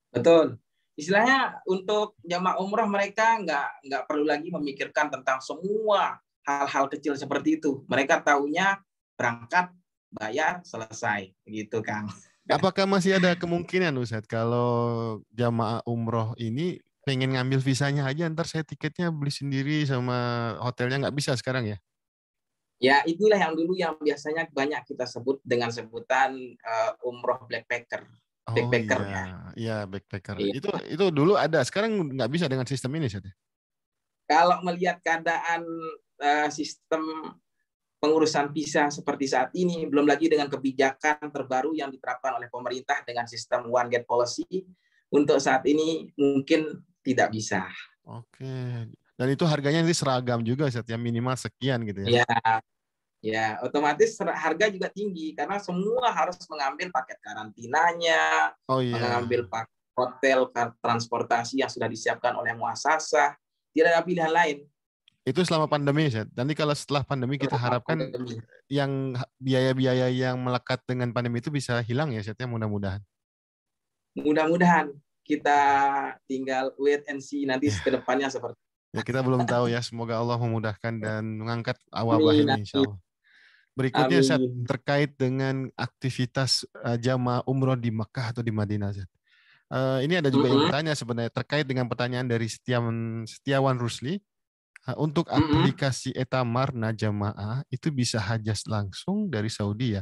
Betul istilahnya untuk jamaah umroh mereka nggak nggak perlu lagi memikirkan tentang semua hal-hal kecil seperti itu. Mereka taunya berangkat, bayar, selesai, gitu Kang. Apakah masih ada kemungkinan Ustaz kalau jamaah umroh ini pengen ngambil visanya aja ntar saya tiketnya beli sendiri sama hotelnya nggak bisa sekarang ya? Ya itulah yang dulu yang biasanya banyak kita sebut dengan sebutan uh, umroh black Oh backpacker iya, iya backpacker. Iya. Itu itu dulu ada, sekarang nggak bisa dengan sistem ini saja. Ya? Kalau melihat keadaan uh, sistem pengurusan visa seperti saat ini, belum lagi dengan kebijakan terbaru yang diterapkan oleh pemerintah dengan sistem one gate policy, untuk saat ini mungkin tidak bisa. Oke. Dan itu harganya nanti seragam juga, Seth, ya minimal sekian gitu ya. Ya, Ya, otomatis harga juga tinggi karena semua harus mengambil paket karantinanya, oh, iya. mengambil paket hotel, kan, transportasi yang sudah disiapkan oleh muasasa. Tidak ada pilihan lain. Itu selama pandemi, ya. Nanti kalau setelah pandemi kita selama harapkan pandemi. yang biaya-biaya yang melekat dengan pandemi itu bisa hilang ya, Setnya mudah-mudahan. Mudah-mudahan kita tinggal wait and see nanti ya. kedepannya seperti. Ya kita belum tahu ya. Semoga Allah memudahkan dan mengangkat awal ini, insya Allah. Berikutnya Amin. terkait dengan aktivitas uh, jamaah umroh di Mekah atau di Madinah. Zat. Uh, eh, ini ada juga mm -hmm. yang bertanya sebenarnya terkait dengan pertanyaan dari Setiawan, Setiawan Rusli. Uh, untuk mm -hmm. aplikasi Etamarna jamaah itu bisa hajas langsung dari Saudi ya.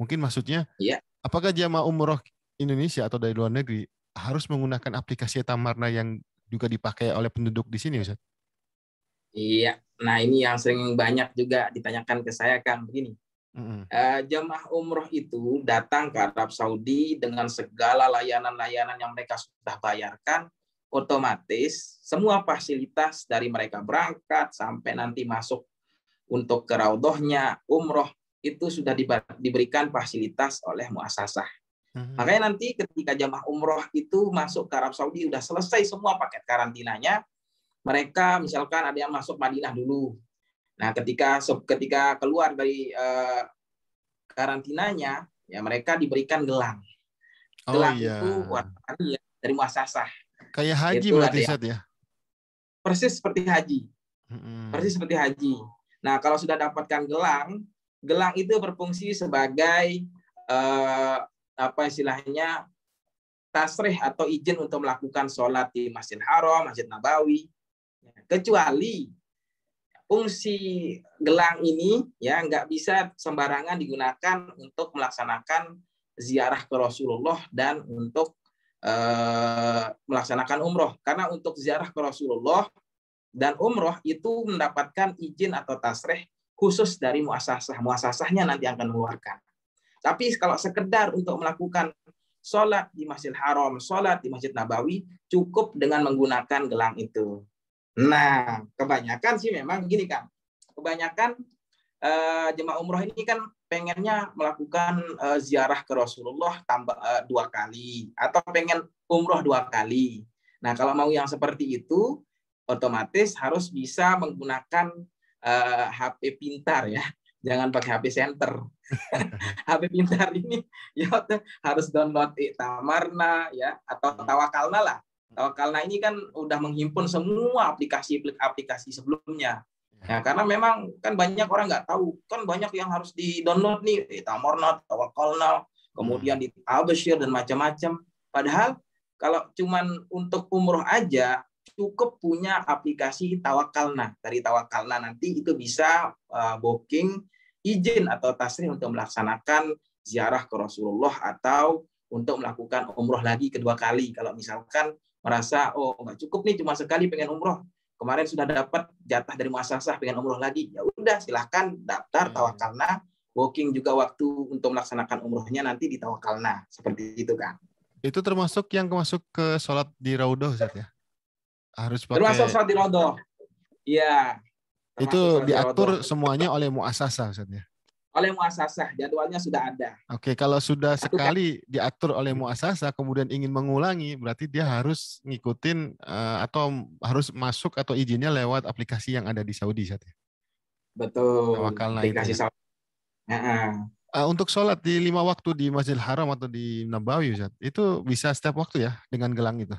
Mungkin maksudnya yeah. apakah jamaah umroh Indonesia atau dari luar negeri harus menggunakan aplikasi Etamarna yang juga dipakai oleh penduduk di sini Ustaz? Iya. Nah ini yang sering banyak juga ditanyakan ke saya kan begini. Uh, umroh itu datang ke Arab Saudi dengan segala layanan-layanan yang mereka sudah bayarkan, otomatis semua fasilitas dari mereka berangkat sampai nanti masuk untuk ke raudohnya umroh itu sudah diberikan fasilitas oleh muasasah. Makanya nanti ketika jemaah umroh itu masuk ke Arab Saudi sudah selesai semua paket karantinanya, mereka misalkan ada yang masuk Madinah dulu. Nah, ketika ketika keluar dari uh, karantinanya, ya mereka diberikan gelang. Oh, gelang iya. itu warnanya dari muasasah. Kayak haji itu berarti ya. Persis seperti haji. Hmm. Persis seperti haji. Nah, kalau sudah dapatkan gelang, gelang itu berfungsi sebagai uh, apa istilahnya tasrih atau izin untuk melakukan sholat di Masjid Haram, Masjid Nabawi, Kecuali fungsi gelang ini ya nggak bisa sembarangan digunakan untuk melaksanakan ziarah ke Rasulullah dan untuk e, melaksanakan umroh. Karena untuk ziarah ke Rasulullah dan umroh itu mendapatkan izin atau tasreh khusus dari muasasah. Muasasahnya nanti akan mengeluarkan. Tapi kalau sekedar untuk melakukan sholat di Masjid Haram, sholat di Masjid Nabawi, cukup dengan menggunakan gelang itu. Nah, kebanyakan sih memang gini Kang. Kebanyakan uh, jemaah umroh ini kan pengennya melakukan uh, ziarah ke Rasulullah tambah eh, uh, dua kali atau pengen umroh dua kali. Nah, kalau mau yang seperti itu otomatis harus bisa menggunakan uh, HP pintar ya. Jangan pakai HP center. HP [laughs] pintar ini ya harus download Tamarna ya atau hmm. Tawakalna lah Oh, karena ini kan udah menghimpun semua aplikasi-aplikasi sebelumnya. Ya, nah, karena memang kan banyak orang nggak tahu, kan banyak yang harus di-download nih, Tamornot, Tawakolna, kemudian di Abashir dan macam-macam. Padahal kalau cuman untuk umroh aja cukup punya aplikasi Tawakalna. Dari Tawakalna nanti itu bisa uh, booking izin atau tasrih untuk melaksanakan ziarah ke Rasulullah atau untuk melakukan umroh lagi kedua kali. Kalau misalkan merasa oh nggak cukup nih cuma sekali pengen umroh kemarin sudah dapat jatah dari muasasah ah, pengen umroh lagi ya udah silahkan daftar hmm. tawakalna booking juga waktu untuk melaksanakan umrohnya nanti di tawakalna seperti itu kan itu termasuk yang masuk ke sholat di raudoh Ustaz ya harus pakai termasuk sholat di raudoh ya itu diatur raudoh. semuanya oleh muasasah Ustaz ya oleh muasasah jadwalnya sudah ada. Oke, kalau sudah sekali diatur oleh muasasah kemudian ingin mengulangi berarti dia harus ngikutin eh, atau harus masuk atau izinnya lewat aplikasi yang ada di Saudi saat ya. Betul. Tawakalna aplikasi itu. Ya. Uh, untuk sholat di lima waktu di masjid Haram atau di Nabawi Ustaz, itu bisa setiap waktu ya dengan gelang itu.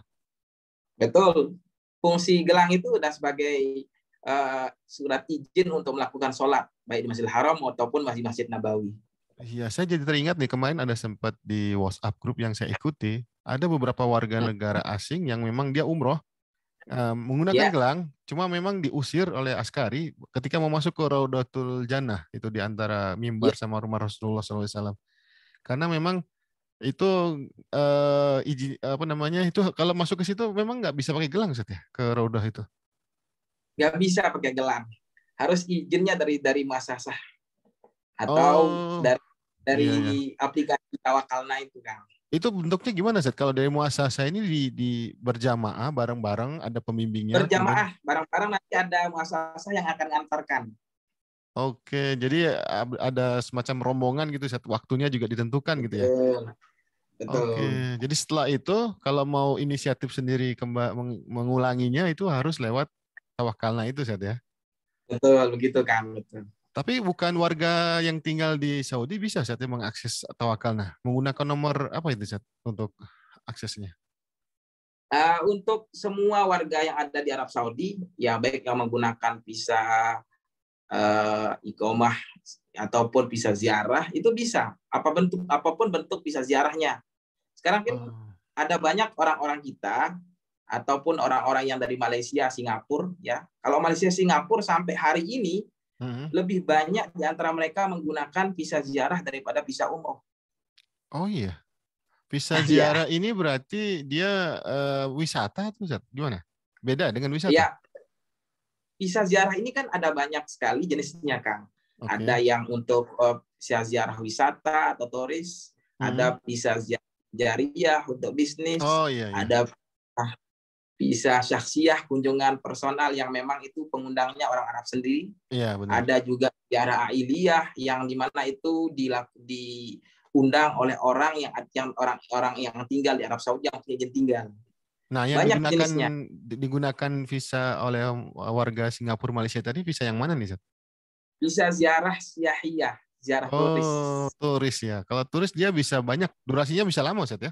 Betul. Fungsi gelang itu udah sebagai uh, surat izin untuk melakukan sholat baik di masjid Haram ataupun masjid Masjid Nabawi. Iya, saya jadi teringat nih kemarin ada sempat di WhatsApp grup yang saya ikuti ada beberapa warga hmm. negara asing yang memang dia umroh eh, menggunakan yeah. gelang, cuma memang diusir oleh askari ketika mau masuk ke Raudatul Jannah itu di antara mimbar yeah. sama rumah Rasulullah SAW. Karena memang itu uh, eh, izin apa namanya itu kalau masuk ke situ memang nggak bisa pakai gelang set ya, ke Raudah itu nggak bisa pakai gelang harus izinnya dari dari masasah atau oh, dari dari iya, iya. aplikasi tawakalna itu kan itu bentuknya gimana Zed? Kalau dari muasasa ini di, di berjamaah bareng-bareng ada pembimbingnya? Berjamaah bareng-bareng nanti ada muasasa yang akan antarkan. Oke, jadi ada semacam rombongan gitu, saat waktunya juga ditentukan gitu ya. Betul. Oke, jadi setelah itu kalau mau inisiatif sendiri mengulanginya itu harus lewat tawakalna itu saat ya. Betul, begitu kan. Betul. Tapi bukan warga yang tinggal di Saudi bisa saat ya, mengakses tawakalna menggunakan nomor apa itu saat untuk aksesnya? Uh, untuk semua warga yang ada di Arab Saudi ya baik yang menggunakan visa uh, eh, ikomah ataupun visa ziarah itu bisa apa bentuk apapun bentuk visa ziarahnya. Sekarang kan uh. ada banyak orang-orang kita ataupun orang-orang yang dari Malaysia, Singapura ya. Kalau Malaysia, Singapura sampai hari ini hmm. lebih banyak di antara mereka menggunakan visa ziarah daripada visa umroh. Oh iya. Visa [laughs] iya. ziarah ini berarti dia uh, wisata tuh Gimana? Beda dengan wisata? Ya. Visa ziarah ini kan ada banyak sekali jenisnya, Kang. Okay. Ada yang untuk uh, visa ziarah wisata atau turis, hmm. ada mm-hmm. visa ziarah jariah untuk bisnis, oh, iya, iya. ada bisa syaksiah kunjungan personal yang memang itu pengundangnya orang Arab sendiri. Iya, benar. Ada juga ziarah ailiyah yang dimana itu diundang oleh orang yang yang orang-orang yang tinggal di Arab Saudi yang punya tinggal. Nah, yang Banyak digunakan jenisnya. digunakan visa oleh warga Singapura Malaysia tadi visa yang mana nih, Zat? Visa ziarah siyahiyah, ziarah oh, turis. turis ya. Kalau turis dia bisa banyak, durasinya bisa lama, set ya?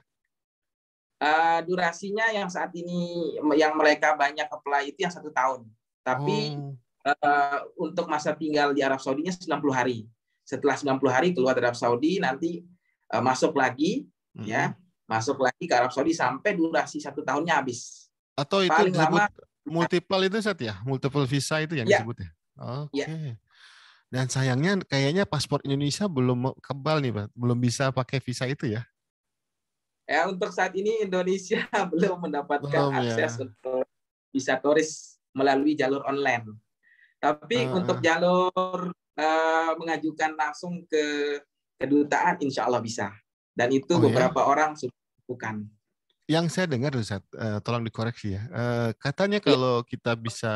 Eh, durasinya yang saat ini yang mereka banyak apply itu yang satu tahun. Tapi hmm. uh, untuk masa tinggal di Arab Saudinya 90 hari. Setelah 90 hari keluar dari Arab Saudi nanti uh, masuk lagi hmm. ya, masuk lagi ke Arab Saudi sampai durasi satu tahunnya habis. Atau itu Paling disebut lama, multiple itu set ya, multiple visa itu yang ya. disebut ya. Oke. Okay. Ya. Dan sayangnya kayaknya paspor Indonesia belum kebal nih, Pak. Belum bisa pakai visa itu ya. Ya, untuk saat ini Indonesia [laughs] belum mendapatkan belum, ya. akses ya. untuk bisa turis melalui jalur online. Tapi uh. untuk ah. jalur uh, mengajukan langsung ke kedutaan, insya Allah bisa. Dan itu oh, ya? beberapa ya? orang sudah lakukan. Yang saya dengar, Ustaz, uh, tolong dikoreksi ya. Uh, katanya iya. kalau kita bisa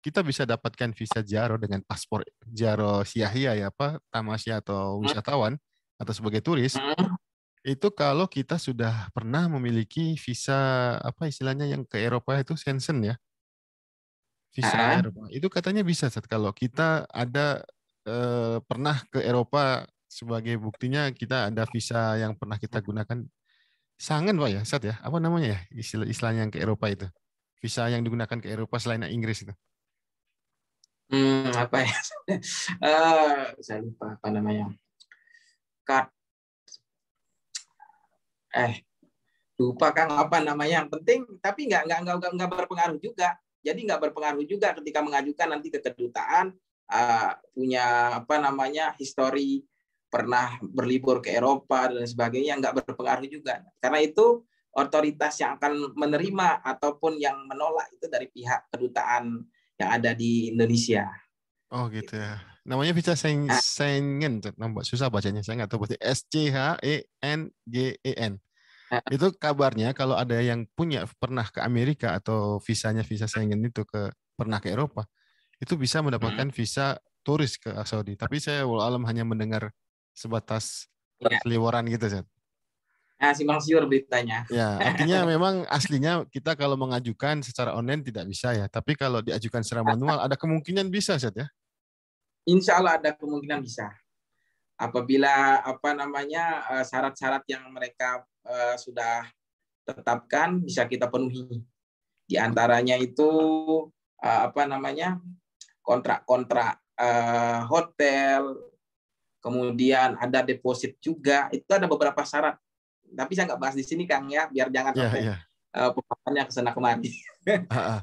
kita bisa dapatkan visa Jaro dengan paspor Jaro Siahia ya pak tamasya atau hmm. wisatawan atau sebagai turis hmm itu kalau kita sudah pernah memiliki visa apa istilahnya yang ke Eropa itu Schengen ya visa uh -huh. Eropa itu katanya bisa Seth. kalau kita ada eh, pernah ke Eropa sebagai buktinya kita ada visa yang pernah kita gunakan sangen pak ya saat ya apa namanya ya istilah istilahnya yang ke Eropa itu visa yang digunakan ke Eropa selain Inggris itu hmm apa ya uh, [laughs] saya lupa apa namanya card eh lupa kang apa namanya yang penting tapi nggak nggak nggak nggak berpengaruh juga jadi nggak berpengaruh juga ketika mengajukan nanti ke kedutaan uh, punya apa namanya histori pernah berlibur ke Eropa dan sebagainya nggak berpengaruh juga karena itu otoritas yang akan menerima ataupun yang menolak itu dari pihak kedutaan yang ada di Indonesia. Oh gitu ya namanya bisa seng ah. sengen nampak susah bacanya saya nggak tahu pasti S C H E N G E N ah. itu kabarnya kalau ada yang punya pernah ke Amerika atau visanya visa sengen itu ke pernah ke Eropa itu bisa hmm. mendapatkan visa turis ke Saudi tapi saya walau alam hanya mendengar sebatas seliwaran ya. gitu sih Nah, simpang siur beritanya. Ya, artinya [laughs] memang aslinya kita kalau mengajukan secara online tidak bisa ya, tapi kalau diajukan secara manual ada kemungkinan bisa Seth, ya. Insya Allah ada kemungkinan bisa. Apabila apa namanya eh, syarat-syarat yang mereka eh, sudah tetapkan bisa kita penuhi. Di antaranya itu eh, apa namanya kontrak-kontrak hotel, kemudian ada deposit juga. Itu ada beberapa syarat. Tapi saya nggak bahas di sini Kang ya, biar jangan yeah, sampai yeah. Iya. Uh, pemahamannya kemari. [laughs] Ah, ah.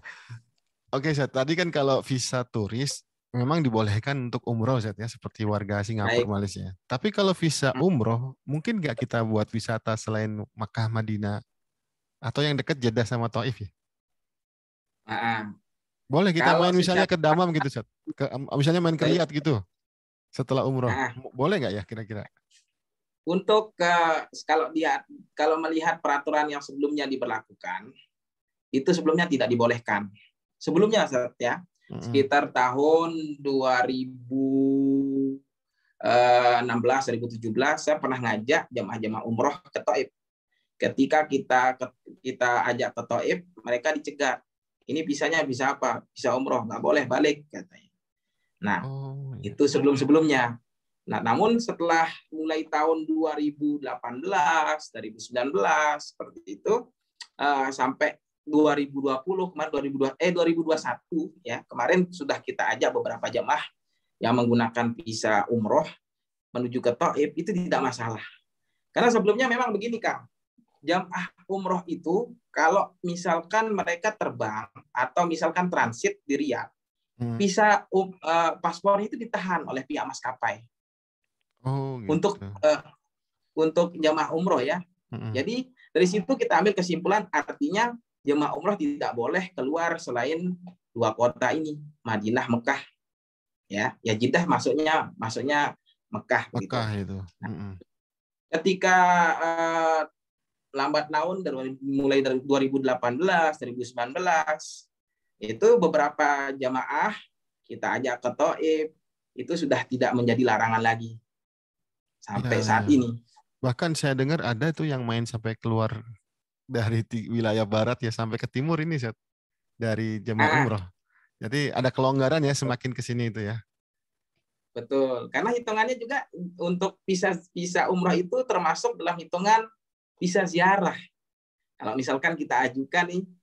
Oke, okay, saya tadi kan kalau visa turis memang dibolehkan untuk umroh Zat, ya seperti warga Singapura Baik. Malaysia. Tapi kalau visa hmm. umroh mungkin nggak kita buat wisata selain Makkah, Madinah atau yang dekat Jeddah sama Taif ya? Uh, Boleh kita main misalnya ke Damam gitu Zat. Ke, misalnya main ke Riyadh gitu. Setelah umroh. Uh, Boleh nggak ya kira-kira? Untuk uh, kalau dia kalau melihat peraturan yang sebelumnya diberlakukan itu sebelumnya tidak dibolehkan. Sebelumnya Zat, ya sekitar tahun 2016 2017 eh, saya pernah ngajak jemaah jemaah umroh ke Taif Ketika kita kita ajak ke Taif mereka dicegat. Ini bisanya bisa apa? Bisa umroh, nggak boleh balik katanya. Nah, oh, iya. itu sebelum-sebelumnya. Nah, namun setelah mulai tahun 2018, 2019 seperti itu uh, sampai 2020 kemarin 2002 eh 2021 ya kemarin sudah kita ajak beberapa jamaah yang menggunakan visa umroh menuju ke Taif itu tidak masalah karena sebelumnya memang begini kang jamaah umroh itu kalau misalkan mereka terbang atau misalkan transit di Riyadh hmm. visa um, uh, eh, paspor itu ditahan oleh pihak maskapai oh, gitu. untuk uh, untuk jamaah umroh ya hmm. jadi dari situ kita ambil kesimpulan artinya jemaah umroh tidak boleh keluar selain dua kota ini, Madinah, Mekah. Ya, ya jidah maksudnya maksudnya Mekah. Mekah gitu. itu. Nah, Ketika uh, lambat laun dari mulai dari 2018, 2019 itu beberapa jamaah kita ajak ke Toib itu sudah tidak menjadi larangan lagi sampai ya, saat ya. ini. Bahkan saya dengar ada tuh yang main sampai keluar dari wilayah barat ya sampai ke timur ini set dari jemaah umroh. Jadi ada kelonggaran ya semakin ke sini itu ya. Betul. Karena hitungannya juga untuk visa-visa umroh itu termasuk dalam hitungan visa ziarah. Kalau misalkan kita ajukan nih, hmm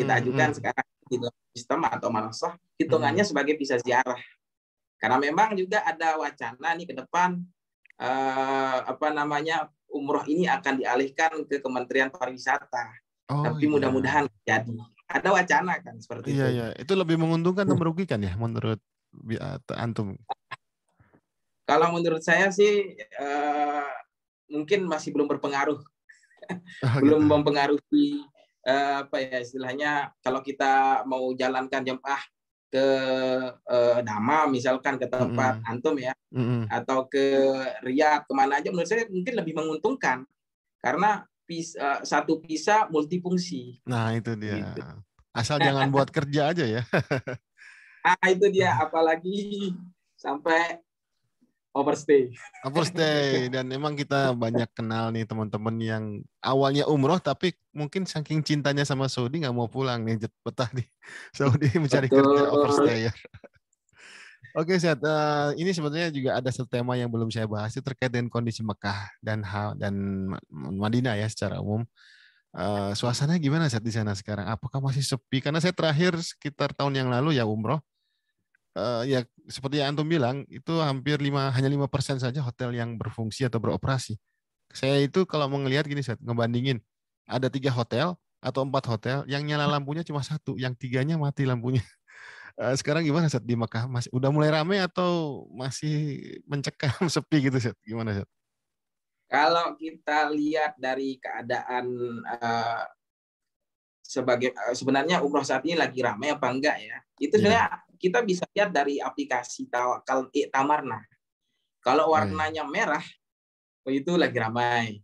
kita hmm, ajukan hmm sekarang di dalam sistem atau manasah, hitungannya hmm sebagai visa ziarah. Karena memang juga ada wacana nih ke depan eh, apa namanya umroh ini akan dialihkan ke Kementerian Pariwisata. Oh, Tapi iya. mudah-mudahan jadi. Ada wacana kan seperti iya, itu. Iya, itu lebih menguntungkan atau hmm. merugikan ya menurut eh, antum? Kalau menurut saya sih uh, mungkin masih belum berpengaruh. Oh, [laughs] gitu. belum gitu. mempengaruhi uh, apa ya istilahnya kalau kita mau jalankan jemaah ke uh, eh, Dama misalkan ke tempat mm antum ya mm-hmm. atau ke Riyadh kemana aja menurut saya mungkin lebih menguntungkan karena pis, uh, satu pisa multifungsi. Nah itu dia. Gitu. Asal jangan buat kerja aja ya. [laughs] ah itu dia apalagi sampai overstay. Overstay dan emang kita banyak kenal nih teman-teman yang awalnya umroh tapi mungkin saking cintanya sama Saudi nggak mau pulang nih betah di [laughs] Saudi mencari Betul. kerja overstay ya. [laughs] Oke, okay, sehat. Uh, ini sebetulnya juga ada satu tema yang belum saya bahas itu terkait dengan kondisi Mekah dan dan Madinah ya secara umum. Uh, eh, suasana gimana saat di sana sekarang? Apakah masih sepi? Karena saya terakhir sekitar tahun yang lalu ya umroh uh, ya seperti yang antum bilang itu hampir lima hanya lima persen saja hotel yang berfungsi atau beroperasi. Saya itu kalau mau melihat gini saya ngebandingin ada tiga hotel atau empat hotel yang nyala lampunya cuma satu, yang tiganya mati lampunya. [laughs] Eh, sekarang gimana saat di Mekah? Masih udah mulai ramai atau masih mencekam [laughs] sepi gitu Seth? Gimana saat? Kalau kita lihat dari keadaan uh, sebagai sebenarnya umroh saat ini lagi ramai apa enggak ya? Itu iya. sebenarnya kita bisa lihat dari aplikasi tawakal tamarna. Kalau hmm. warnanya merah, oh, itu lagi ramai.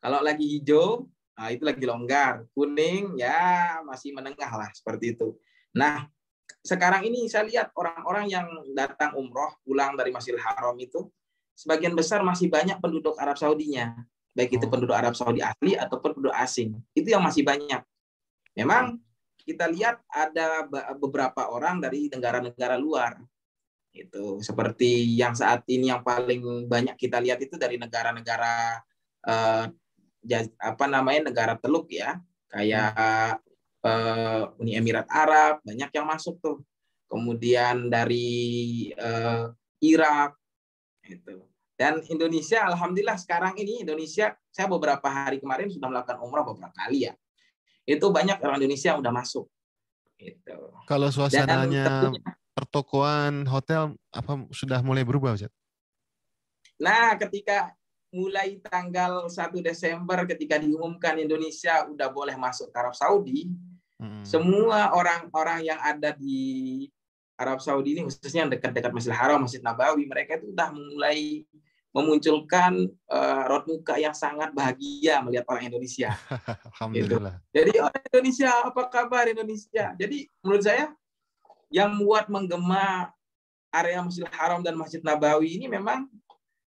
Kalau lagi hijau, ah, itu lagi longgar. Kuning, ya masih menengah lah seperti itu. Nah, sekarang ini saya lihat orang-orang yang datang umroh pulang dari Masjidil Haram itu sebagian besar masih banyak penduduk Arab Saudinya, baik itu hmm. penduduk Arab Saudi asli ataupun penduduk asing. Itu yang masih banyak. Memang kita lihat ada beberapa orang dari negara-negara luar itu seperti yang saat ini yang paling banyak kita lihat itu dari negara-negara eh, apa namanya negara teluk ya kayak eh, Uni Emirat Arab banyak yang masuk tuh kemudian dari eh, Irak itu dan Indonesia alhamdulillah sekarang ini Indonesia saya beberapa hari kemarin sudah melakukan umrah beberapa kali ya itu banyak orang Indonesia yang udah masuk. Gitu. Kalau suasananya Dan tentunya, pertokoan, hotel apa sudah mulai berubah, Ustaz? Nah, ketika mulai tanggal 1 Desember ketika diumumkan Indonesia udah boleh masuk ke Arab Saudi, hmm. semua orang-orang yang ada di Arab Saudi ini khususnya yang dekat-dekat Masjid Haram, Masjid Nabawi, mereka itu udah mulai memunculkan uh, eh, rot muka yang sangat bahagia melihat orang Indonesia. [laughs] Alhamdulillah. Gitu. Jadi orang oh, Indonesia apa kabar Indonesia? Jadi menurut saya yang buat menggema area Masjid Haram dan Masjid Nabawi ini memang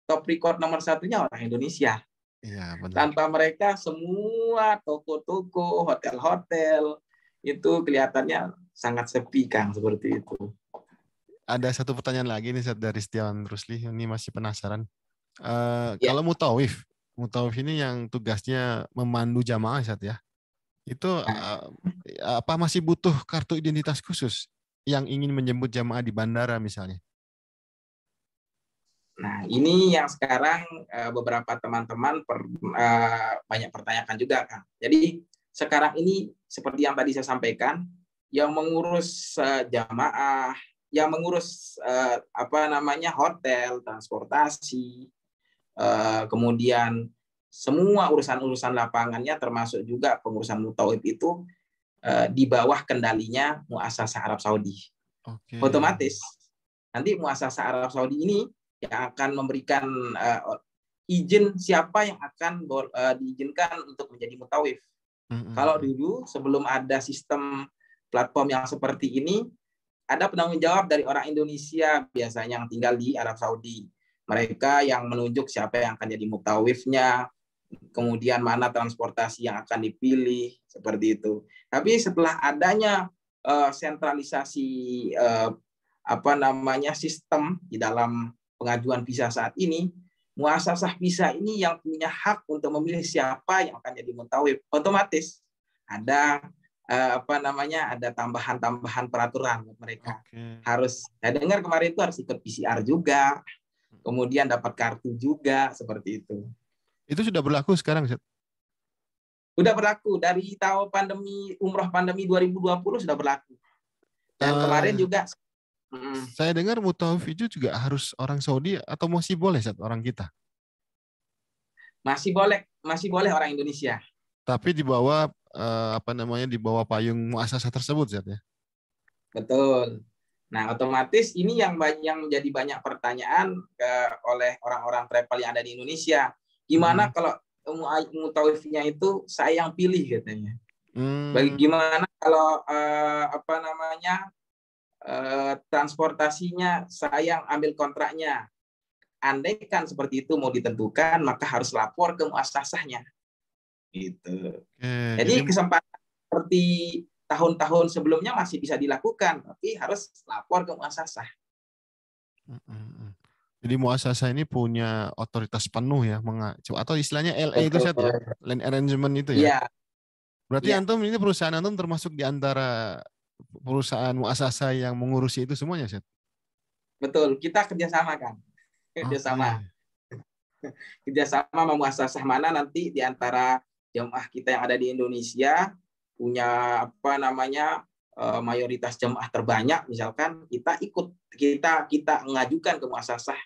top record nomor satunya orang Indonesia. Ya, benar. Tanpa mereka semua toko-toko, hotel-hotel itu kelihatannya sangat sepi Kang seperti itu. Ada satu pertanyaan lagi nih dari Setiawan Rusli, ini masih penasaran yeah. Ya. Kalau mutawif, mutawif ini yang tugasnya memandu jamaah saat ya. Itu uh, apa masih butuh kartu identitas khusus yang ingin menjemput jamaah di bandara misalnya? Nah, ini yang sekarang uh, beberapa teman-teman per, uh, banyak pertanyakan juga, Kang. Jadi sekarang ini seperti yang tadi saya sampaikan, yang mengurus uh, jamaah, yang mengurus apa namanya hotel, transportasi, Eh, kemudian semua urusan-urusan lapangannya termasuk juga pengurusan mutawif itu eh, di bawah kendalinya muasasa Arab Saudi. Okay. Otomatis nanti muasasa Arab Saudi ini yang akan memberikan eh, izin siapa yang akan diizinkan untuk menjadi mutawif. Mm-hmm. Kalau dulu sebelum ada sistem platform yang seperti ini, ada penanggung jawab dari orang Indonesia biasanya yang tinggal di Arab Saudi mereka yang menunjuk siapa yang akan jadi muktawifnya, kemudian mana transportasi yang akan dipilih seperti itu. Tapi setelah adanya uh, sentralisasi uh, apa namanya sistem di dalam pengajuan visa saat ini, muasasah visa ini yang punya hak untuk memilih siapa yang akan jadi muktawif, Otomatis ada eh, apa namanya ada tambahan-tambahan peraturan mereka okay. harus saya dengar kemarin itu harus ikut PCR juga kemudian dapat kartu juga seperti itu. Itu sudah berlaku sekarang, Ustaz? Sudah berlaku dari tahun pandemi umroh pandemi 2020 sudah berlaku. Dan uh, kemarin juga mm. saya dengar mutawif itu juga harus orang Saudi atau masih boleh Ustaz orang kita? Masih boleh, masih boleh orang Indonesia. Tapi di bawah eh, apa namanya di bawah payung muasasa tersebut Ustaz ya. Betul. Nah, otomatis ini yang yang menjadi banyak pertanyaan ke, oleh orang-orang travel yang ada di Indonesia. Gimana hmm. kalau mutawifnya itu saya yang pilih katanya. Hmm. Bagaimana kalau eh, apa namanya eh, transportasinya saya yang ambil kontraknya. Andaikan seperti itu mau ditentukan, maka harus lapor ke muasasahnya. Gitu. Hmm. Jadi kesempatan seperti tahun-tahun sebelumnya masih bisa dilakukan, tapi harus lapor ke muasasah. Jadi muasasah ini punya otoritas penuh ya mengacu atau istilahnya LA itu set ya, land arrangement itu ya. ya. Berarti ya. antum ini perusahaan antum termasuk di antara perusahaan muasasah yang mengurusi itu semuanya set. Betul, kita kerjasama kan, ah, kerjasama. Okay. Iya. kerjasama sama muasasah mana nanti di antara jamaah kita yang ada di Indonesia punya apa namanya eh, mayoritas jemaah terbanyak misalkan kita ikut kita kita mengajukan ke muasasah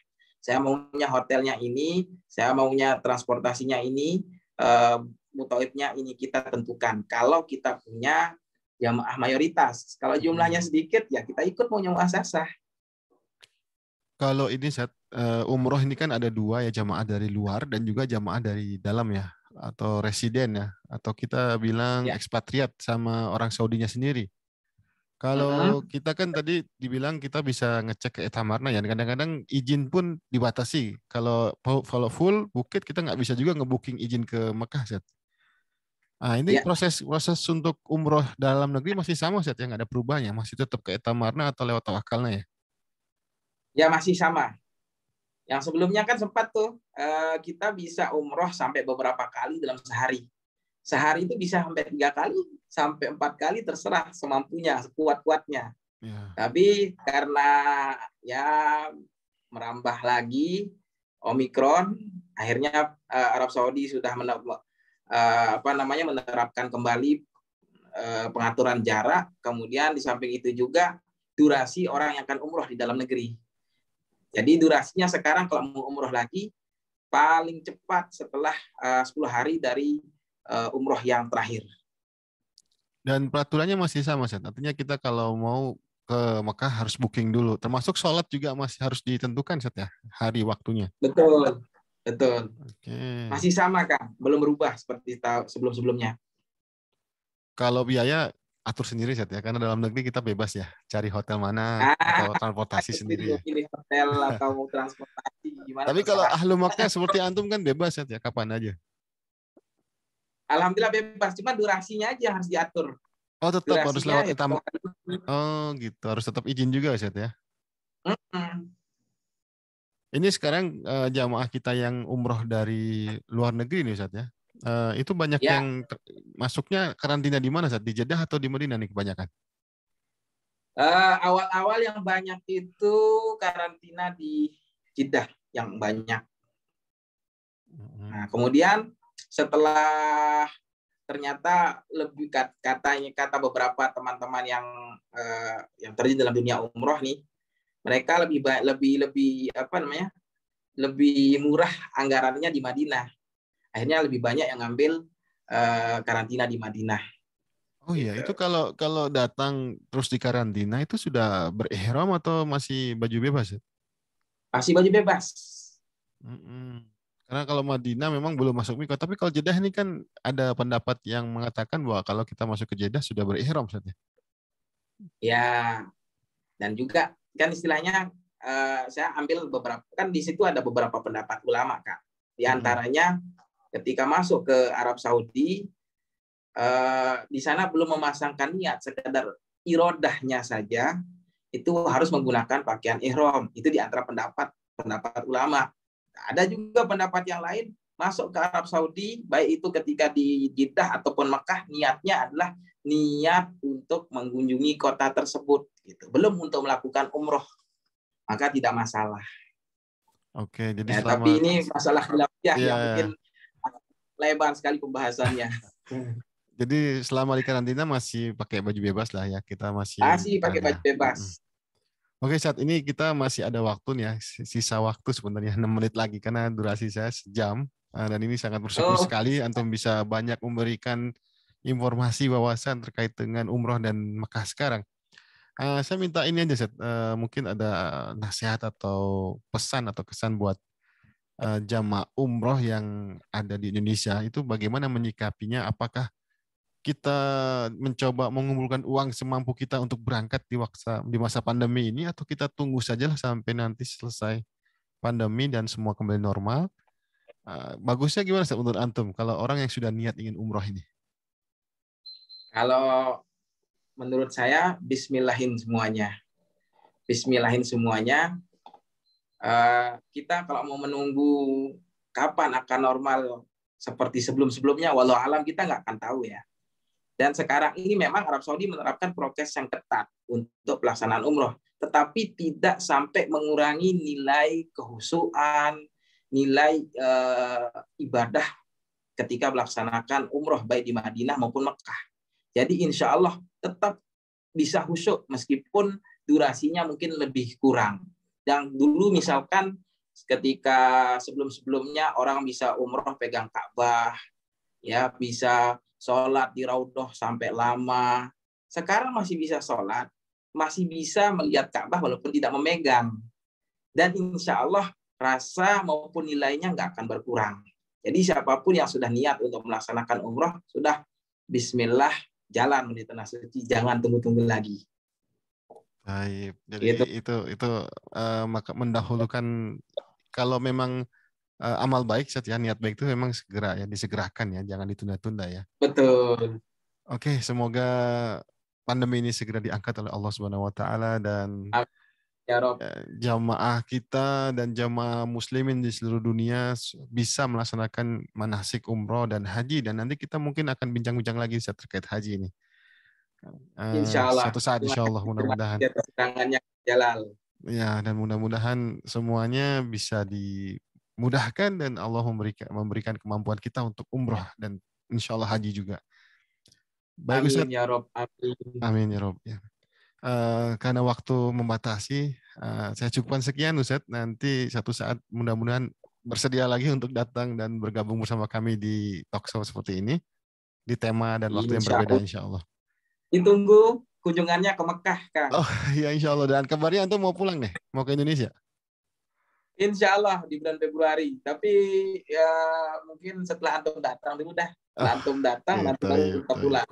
saya maunya hotelnya ini saya maunya transportasinya ini eh, mutawifnya ini kita tentukan kalau kita punya jemaah mayoritas kalau hmm. jumlahnya sedikit ya kita ikut maunya muasasah kalau ini set eh, umroh ini kan ada dua ya jamaah dari luar dan juga jamaah dari dalam ya atau resident ya atau kita bilang ya. ekspatriat sama orang Saudinya sendiri. Kalau uh -huh. kita kan tadi dibilang kita bisa ngecek ke Etamarna ya. Kadang-kadang izin pun dibatasi. Kalau kalau full bukit kita nggak bisa juga ngebooking izin ke Mekah, Set. ah ini ya. proses proses untuk umroh dalam negeri masih sama, Set, ya? Nggak ada perubahannya? Masih tetap ke Etamarna atau lewat tawakalnya ya? Ya, masih sama. Yang sebelumnya kan sempat tuh eh, kita bisa umroh sampai beberapa kali dalam sehari. Sehari itu bisa sampai tiga kali, sampai empat kali terserah semampunya, sekuat-kuatnya. Ya. Tapi karena ya merambah lagi Omikron, akhirnya uh, Arab Saudi sudah mener, uh, eh, apa namanya menerapkan kembali uh, pengaturan jarak. Kemudian di samping itu juga durasi orang yang akan umroh di dalam negeri. Jadi durasinya sekarang kalau mau umroh lagi paling cepat setelah eh, uh, 10 hari dari uh, umroh yang terakhir. Dan peraturannya masih sama, Seth. Artinya kita kalau mau ke Mekah harus booking dulu. Termasuk sholat juga masih harus ditentukan, Set, ya? Hari waktunya. Betul. Betul. Okay. Masih sama, kan? Belum berubah seperti sebelum-sebelumnya. Kalau biaya atur sendiri Seth, ya karena dalam negeri kita bebas ya cari hotel mana atau ah, transportasi sendiri ya hotel atau mau transportasi gimana. Tapi kalau ahlu maknya seperti antum kan bebas ya, kapan aja. Alhamdulillah bebas, cuma durasinya aja harus diatur. Oh tetap durasinya ya, harus lewat ya, Oh gitu, harus tetap izin juga Ustaz ya. Mm hmm Ini sekarang uh, jamaah kita yang umroh dari luar negeri nih Ustaz ya. Uh, itu banyak ya. yang masuknya karantina di mana saat Di Jeddah atau di Madinah nih kebanyakan? Eh, awal-awal uh, yang banyak itu karantina di Jeddah yang banyak. Nah, kemudian setelah ternyata lebih katanya kata beberapa teman-teman yang uh, yang terjun dalam dunia umroh nih, mereka lebih lebih lebih apa namanya? lebih murah anggarannya di Madinah. Akhirnya lebih banyak yang ngambil uh, karantina di Madinah. Oh iya, iya, itu kalau kalau datang terus di karantina itu sudah berihram atau masih baju bebas ya? Masih baju bebas. Mm-mm. Karena kalau Madinah memang belum masuk mikot, tapi kalau Jeddah ini kan ada pendapat yang mengatakan bahwa kalau kita masuk ke Jeddah sudah berihram saatnya. Ya, iya. dan juga kan istilahnya eh, saya ambil beberapa kan di situ ada beberapa pendapat ulama kak. Di antaranya ketika masuk ke Arab Saudi Eh, di sana belum memasangkan niat, sekedar irodahnya saja itu harus menggunakan pakaian ihram. Itu di antara pendapat pendapat ulama. Ada juga pendapat yang lain masuk ke Arab Saudi baik itu ketika di Jeddah ataupun Mekah niatnya adalah niat untuk mengunjungi kota tersebut gitu. Belum untuk melakukan umroh. Maka tidak masalah. Oke, jadi ya, selama... tapi ini masalah khilafiyah yeah. yang iya. mungkin lebar sekali pembahasannya. [laughs] Jadi selama di karantina masih pakai baju bebas lah ya kita masih. Masih pakai baju bebas. Hmm. Oke, saat ini kita masih ada waktu nih ya, sisa waktu sebenarnya 6 menit lagi karena durasi saya sejam ah, dan ini sangat bersyukur oh. sekali antum bisa banyak memberikan informasi wawasan terkait dengan umroh dan Mekah sekarang. Uh, saya minta ini aja, Seth. Uh, mungkin ada nasihat atau pesan atau kesan buat uh, jamaah umroh yang ada di Indonesia itu bagaimana menyikapinya? Apakah kita mencoba mengumpulkan uang semampu kita untuk berangkat di waksa, di masa pandemi ini atau kita tunggu sajalah sampai nanti selesai pandemi dan semua kembali normal. Uh, bagusnya gimana sih untuk antum kalau orang yang sudah niat ingin umroh ini? Kalau menurut saya bismillahin semuanya. Bismillahin semuanya. Uh, kita kalau mau menunggu kapan akan normal seperti sebelum-sebelumnya walau alam kita nggak akan tahu ya dan sekarang ini memang Arab Saudi menerapkan prokes yang ketat untuk pelaksanaan umroh, tetapi tidak sampai mengurangi nilai kehusuan, nilai e, ibadah ketika melaksanakan umroh baik di Madinah maupun Mekah. Jadi insya Allah tetap bisa husuk meskipun durasinya mungkin lebih kurang. Yang dulu misalkan ketika sebelum-sebelumnya orang bisa umroh pegang Ka'bah, ya bisa sholat di Raudhah sampai lama. Sekarang masih bisa sholat, masih bisa melihat Ka'bah walaupun tidak memegang. Dan insya Allah rasa maupun nilainya nggak akan berkurang. Jadi siapapun yang sudah niat untuk melaksanakan umroh, sudah bismillah jalan di tanah suci, jangan tunggu-tunggu lagi. Baik, jadi gitu. itu itu uh, mendahulukan kalau memang uh, amal baik Seth, ya niat baik itu memang segera ya disegerakan ya jangan ditunda-tunda ya betul oke okay, semoga pandemi ini segera diangkat oleh Allah Subhanahu Wa Taala dan ya, eh, jamaah kita dan jamaah muslimin di seluruh dunia bisa melaksanakan manasik umroh dan haji dan nanti kita mungkin akan bincang-bincang lagi Seth, terkait haji ini eh, Insya Allah. Satu saat insya Allah mudah-mudahan. Ya, dan mudah-mudahan semuanya bisa di mudahkan dan Allah memberikan memberikan kemampuan kita untuk umroh dan insya Allah haji juga. Baik, amin ya Rob. Amin. Amin ya Rob. Ya. Uh, karena waktu membatasi, uh, saya cukupkan sekian Ustaz. Nanti satu saat mudah-mudahan bersedia lagi untuk datang dan bergabung bersama kami di talk show seperti ini di tema dan waktu yang berbeda insya Allah. Ditunggu kunjungannya ke Mekah, Kang. Oh, [laughs] ya insya Allah. Dan kabarnya Antum mau pulang nih, mau ke Indonesia? Insya Allah di bulan Februari. Tapi ya mungkin setelah antum datang dulu dah. Ah, antum datang, iya, nanti baru iya, kita iya. pulang.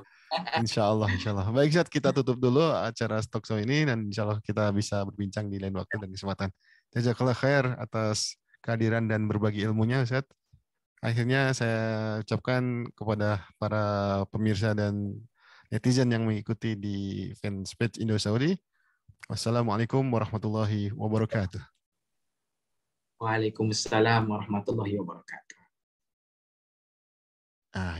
Insya Allah, insya Allah. Baik, Zat, kita tutup dulu acara Show ini dan insya Allah kita bisa berbincang di lain waktu dan kesempatan. Jazakallah khair atas kehadiran dan berbagi ilmunya, Zat. Akhirnya saya ucapkan kepada para pemirsa dan netizen yang mengikuti di Fanspage Indo Saudi. Wassalamualaikum warahmatullahi wabarakatuh. Waalaikumsalam warahmatullahi wabarakatuh. Ah,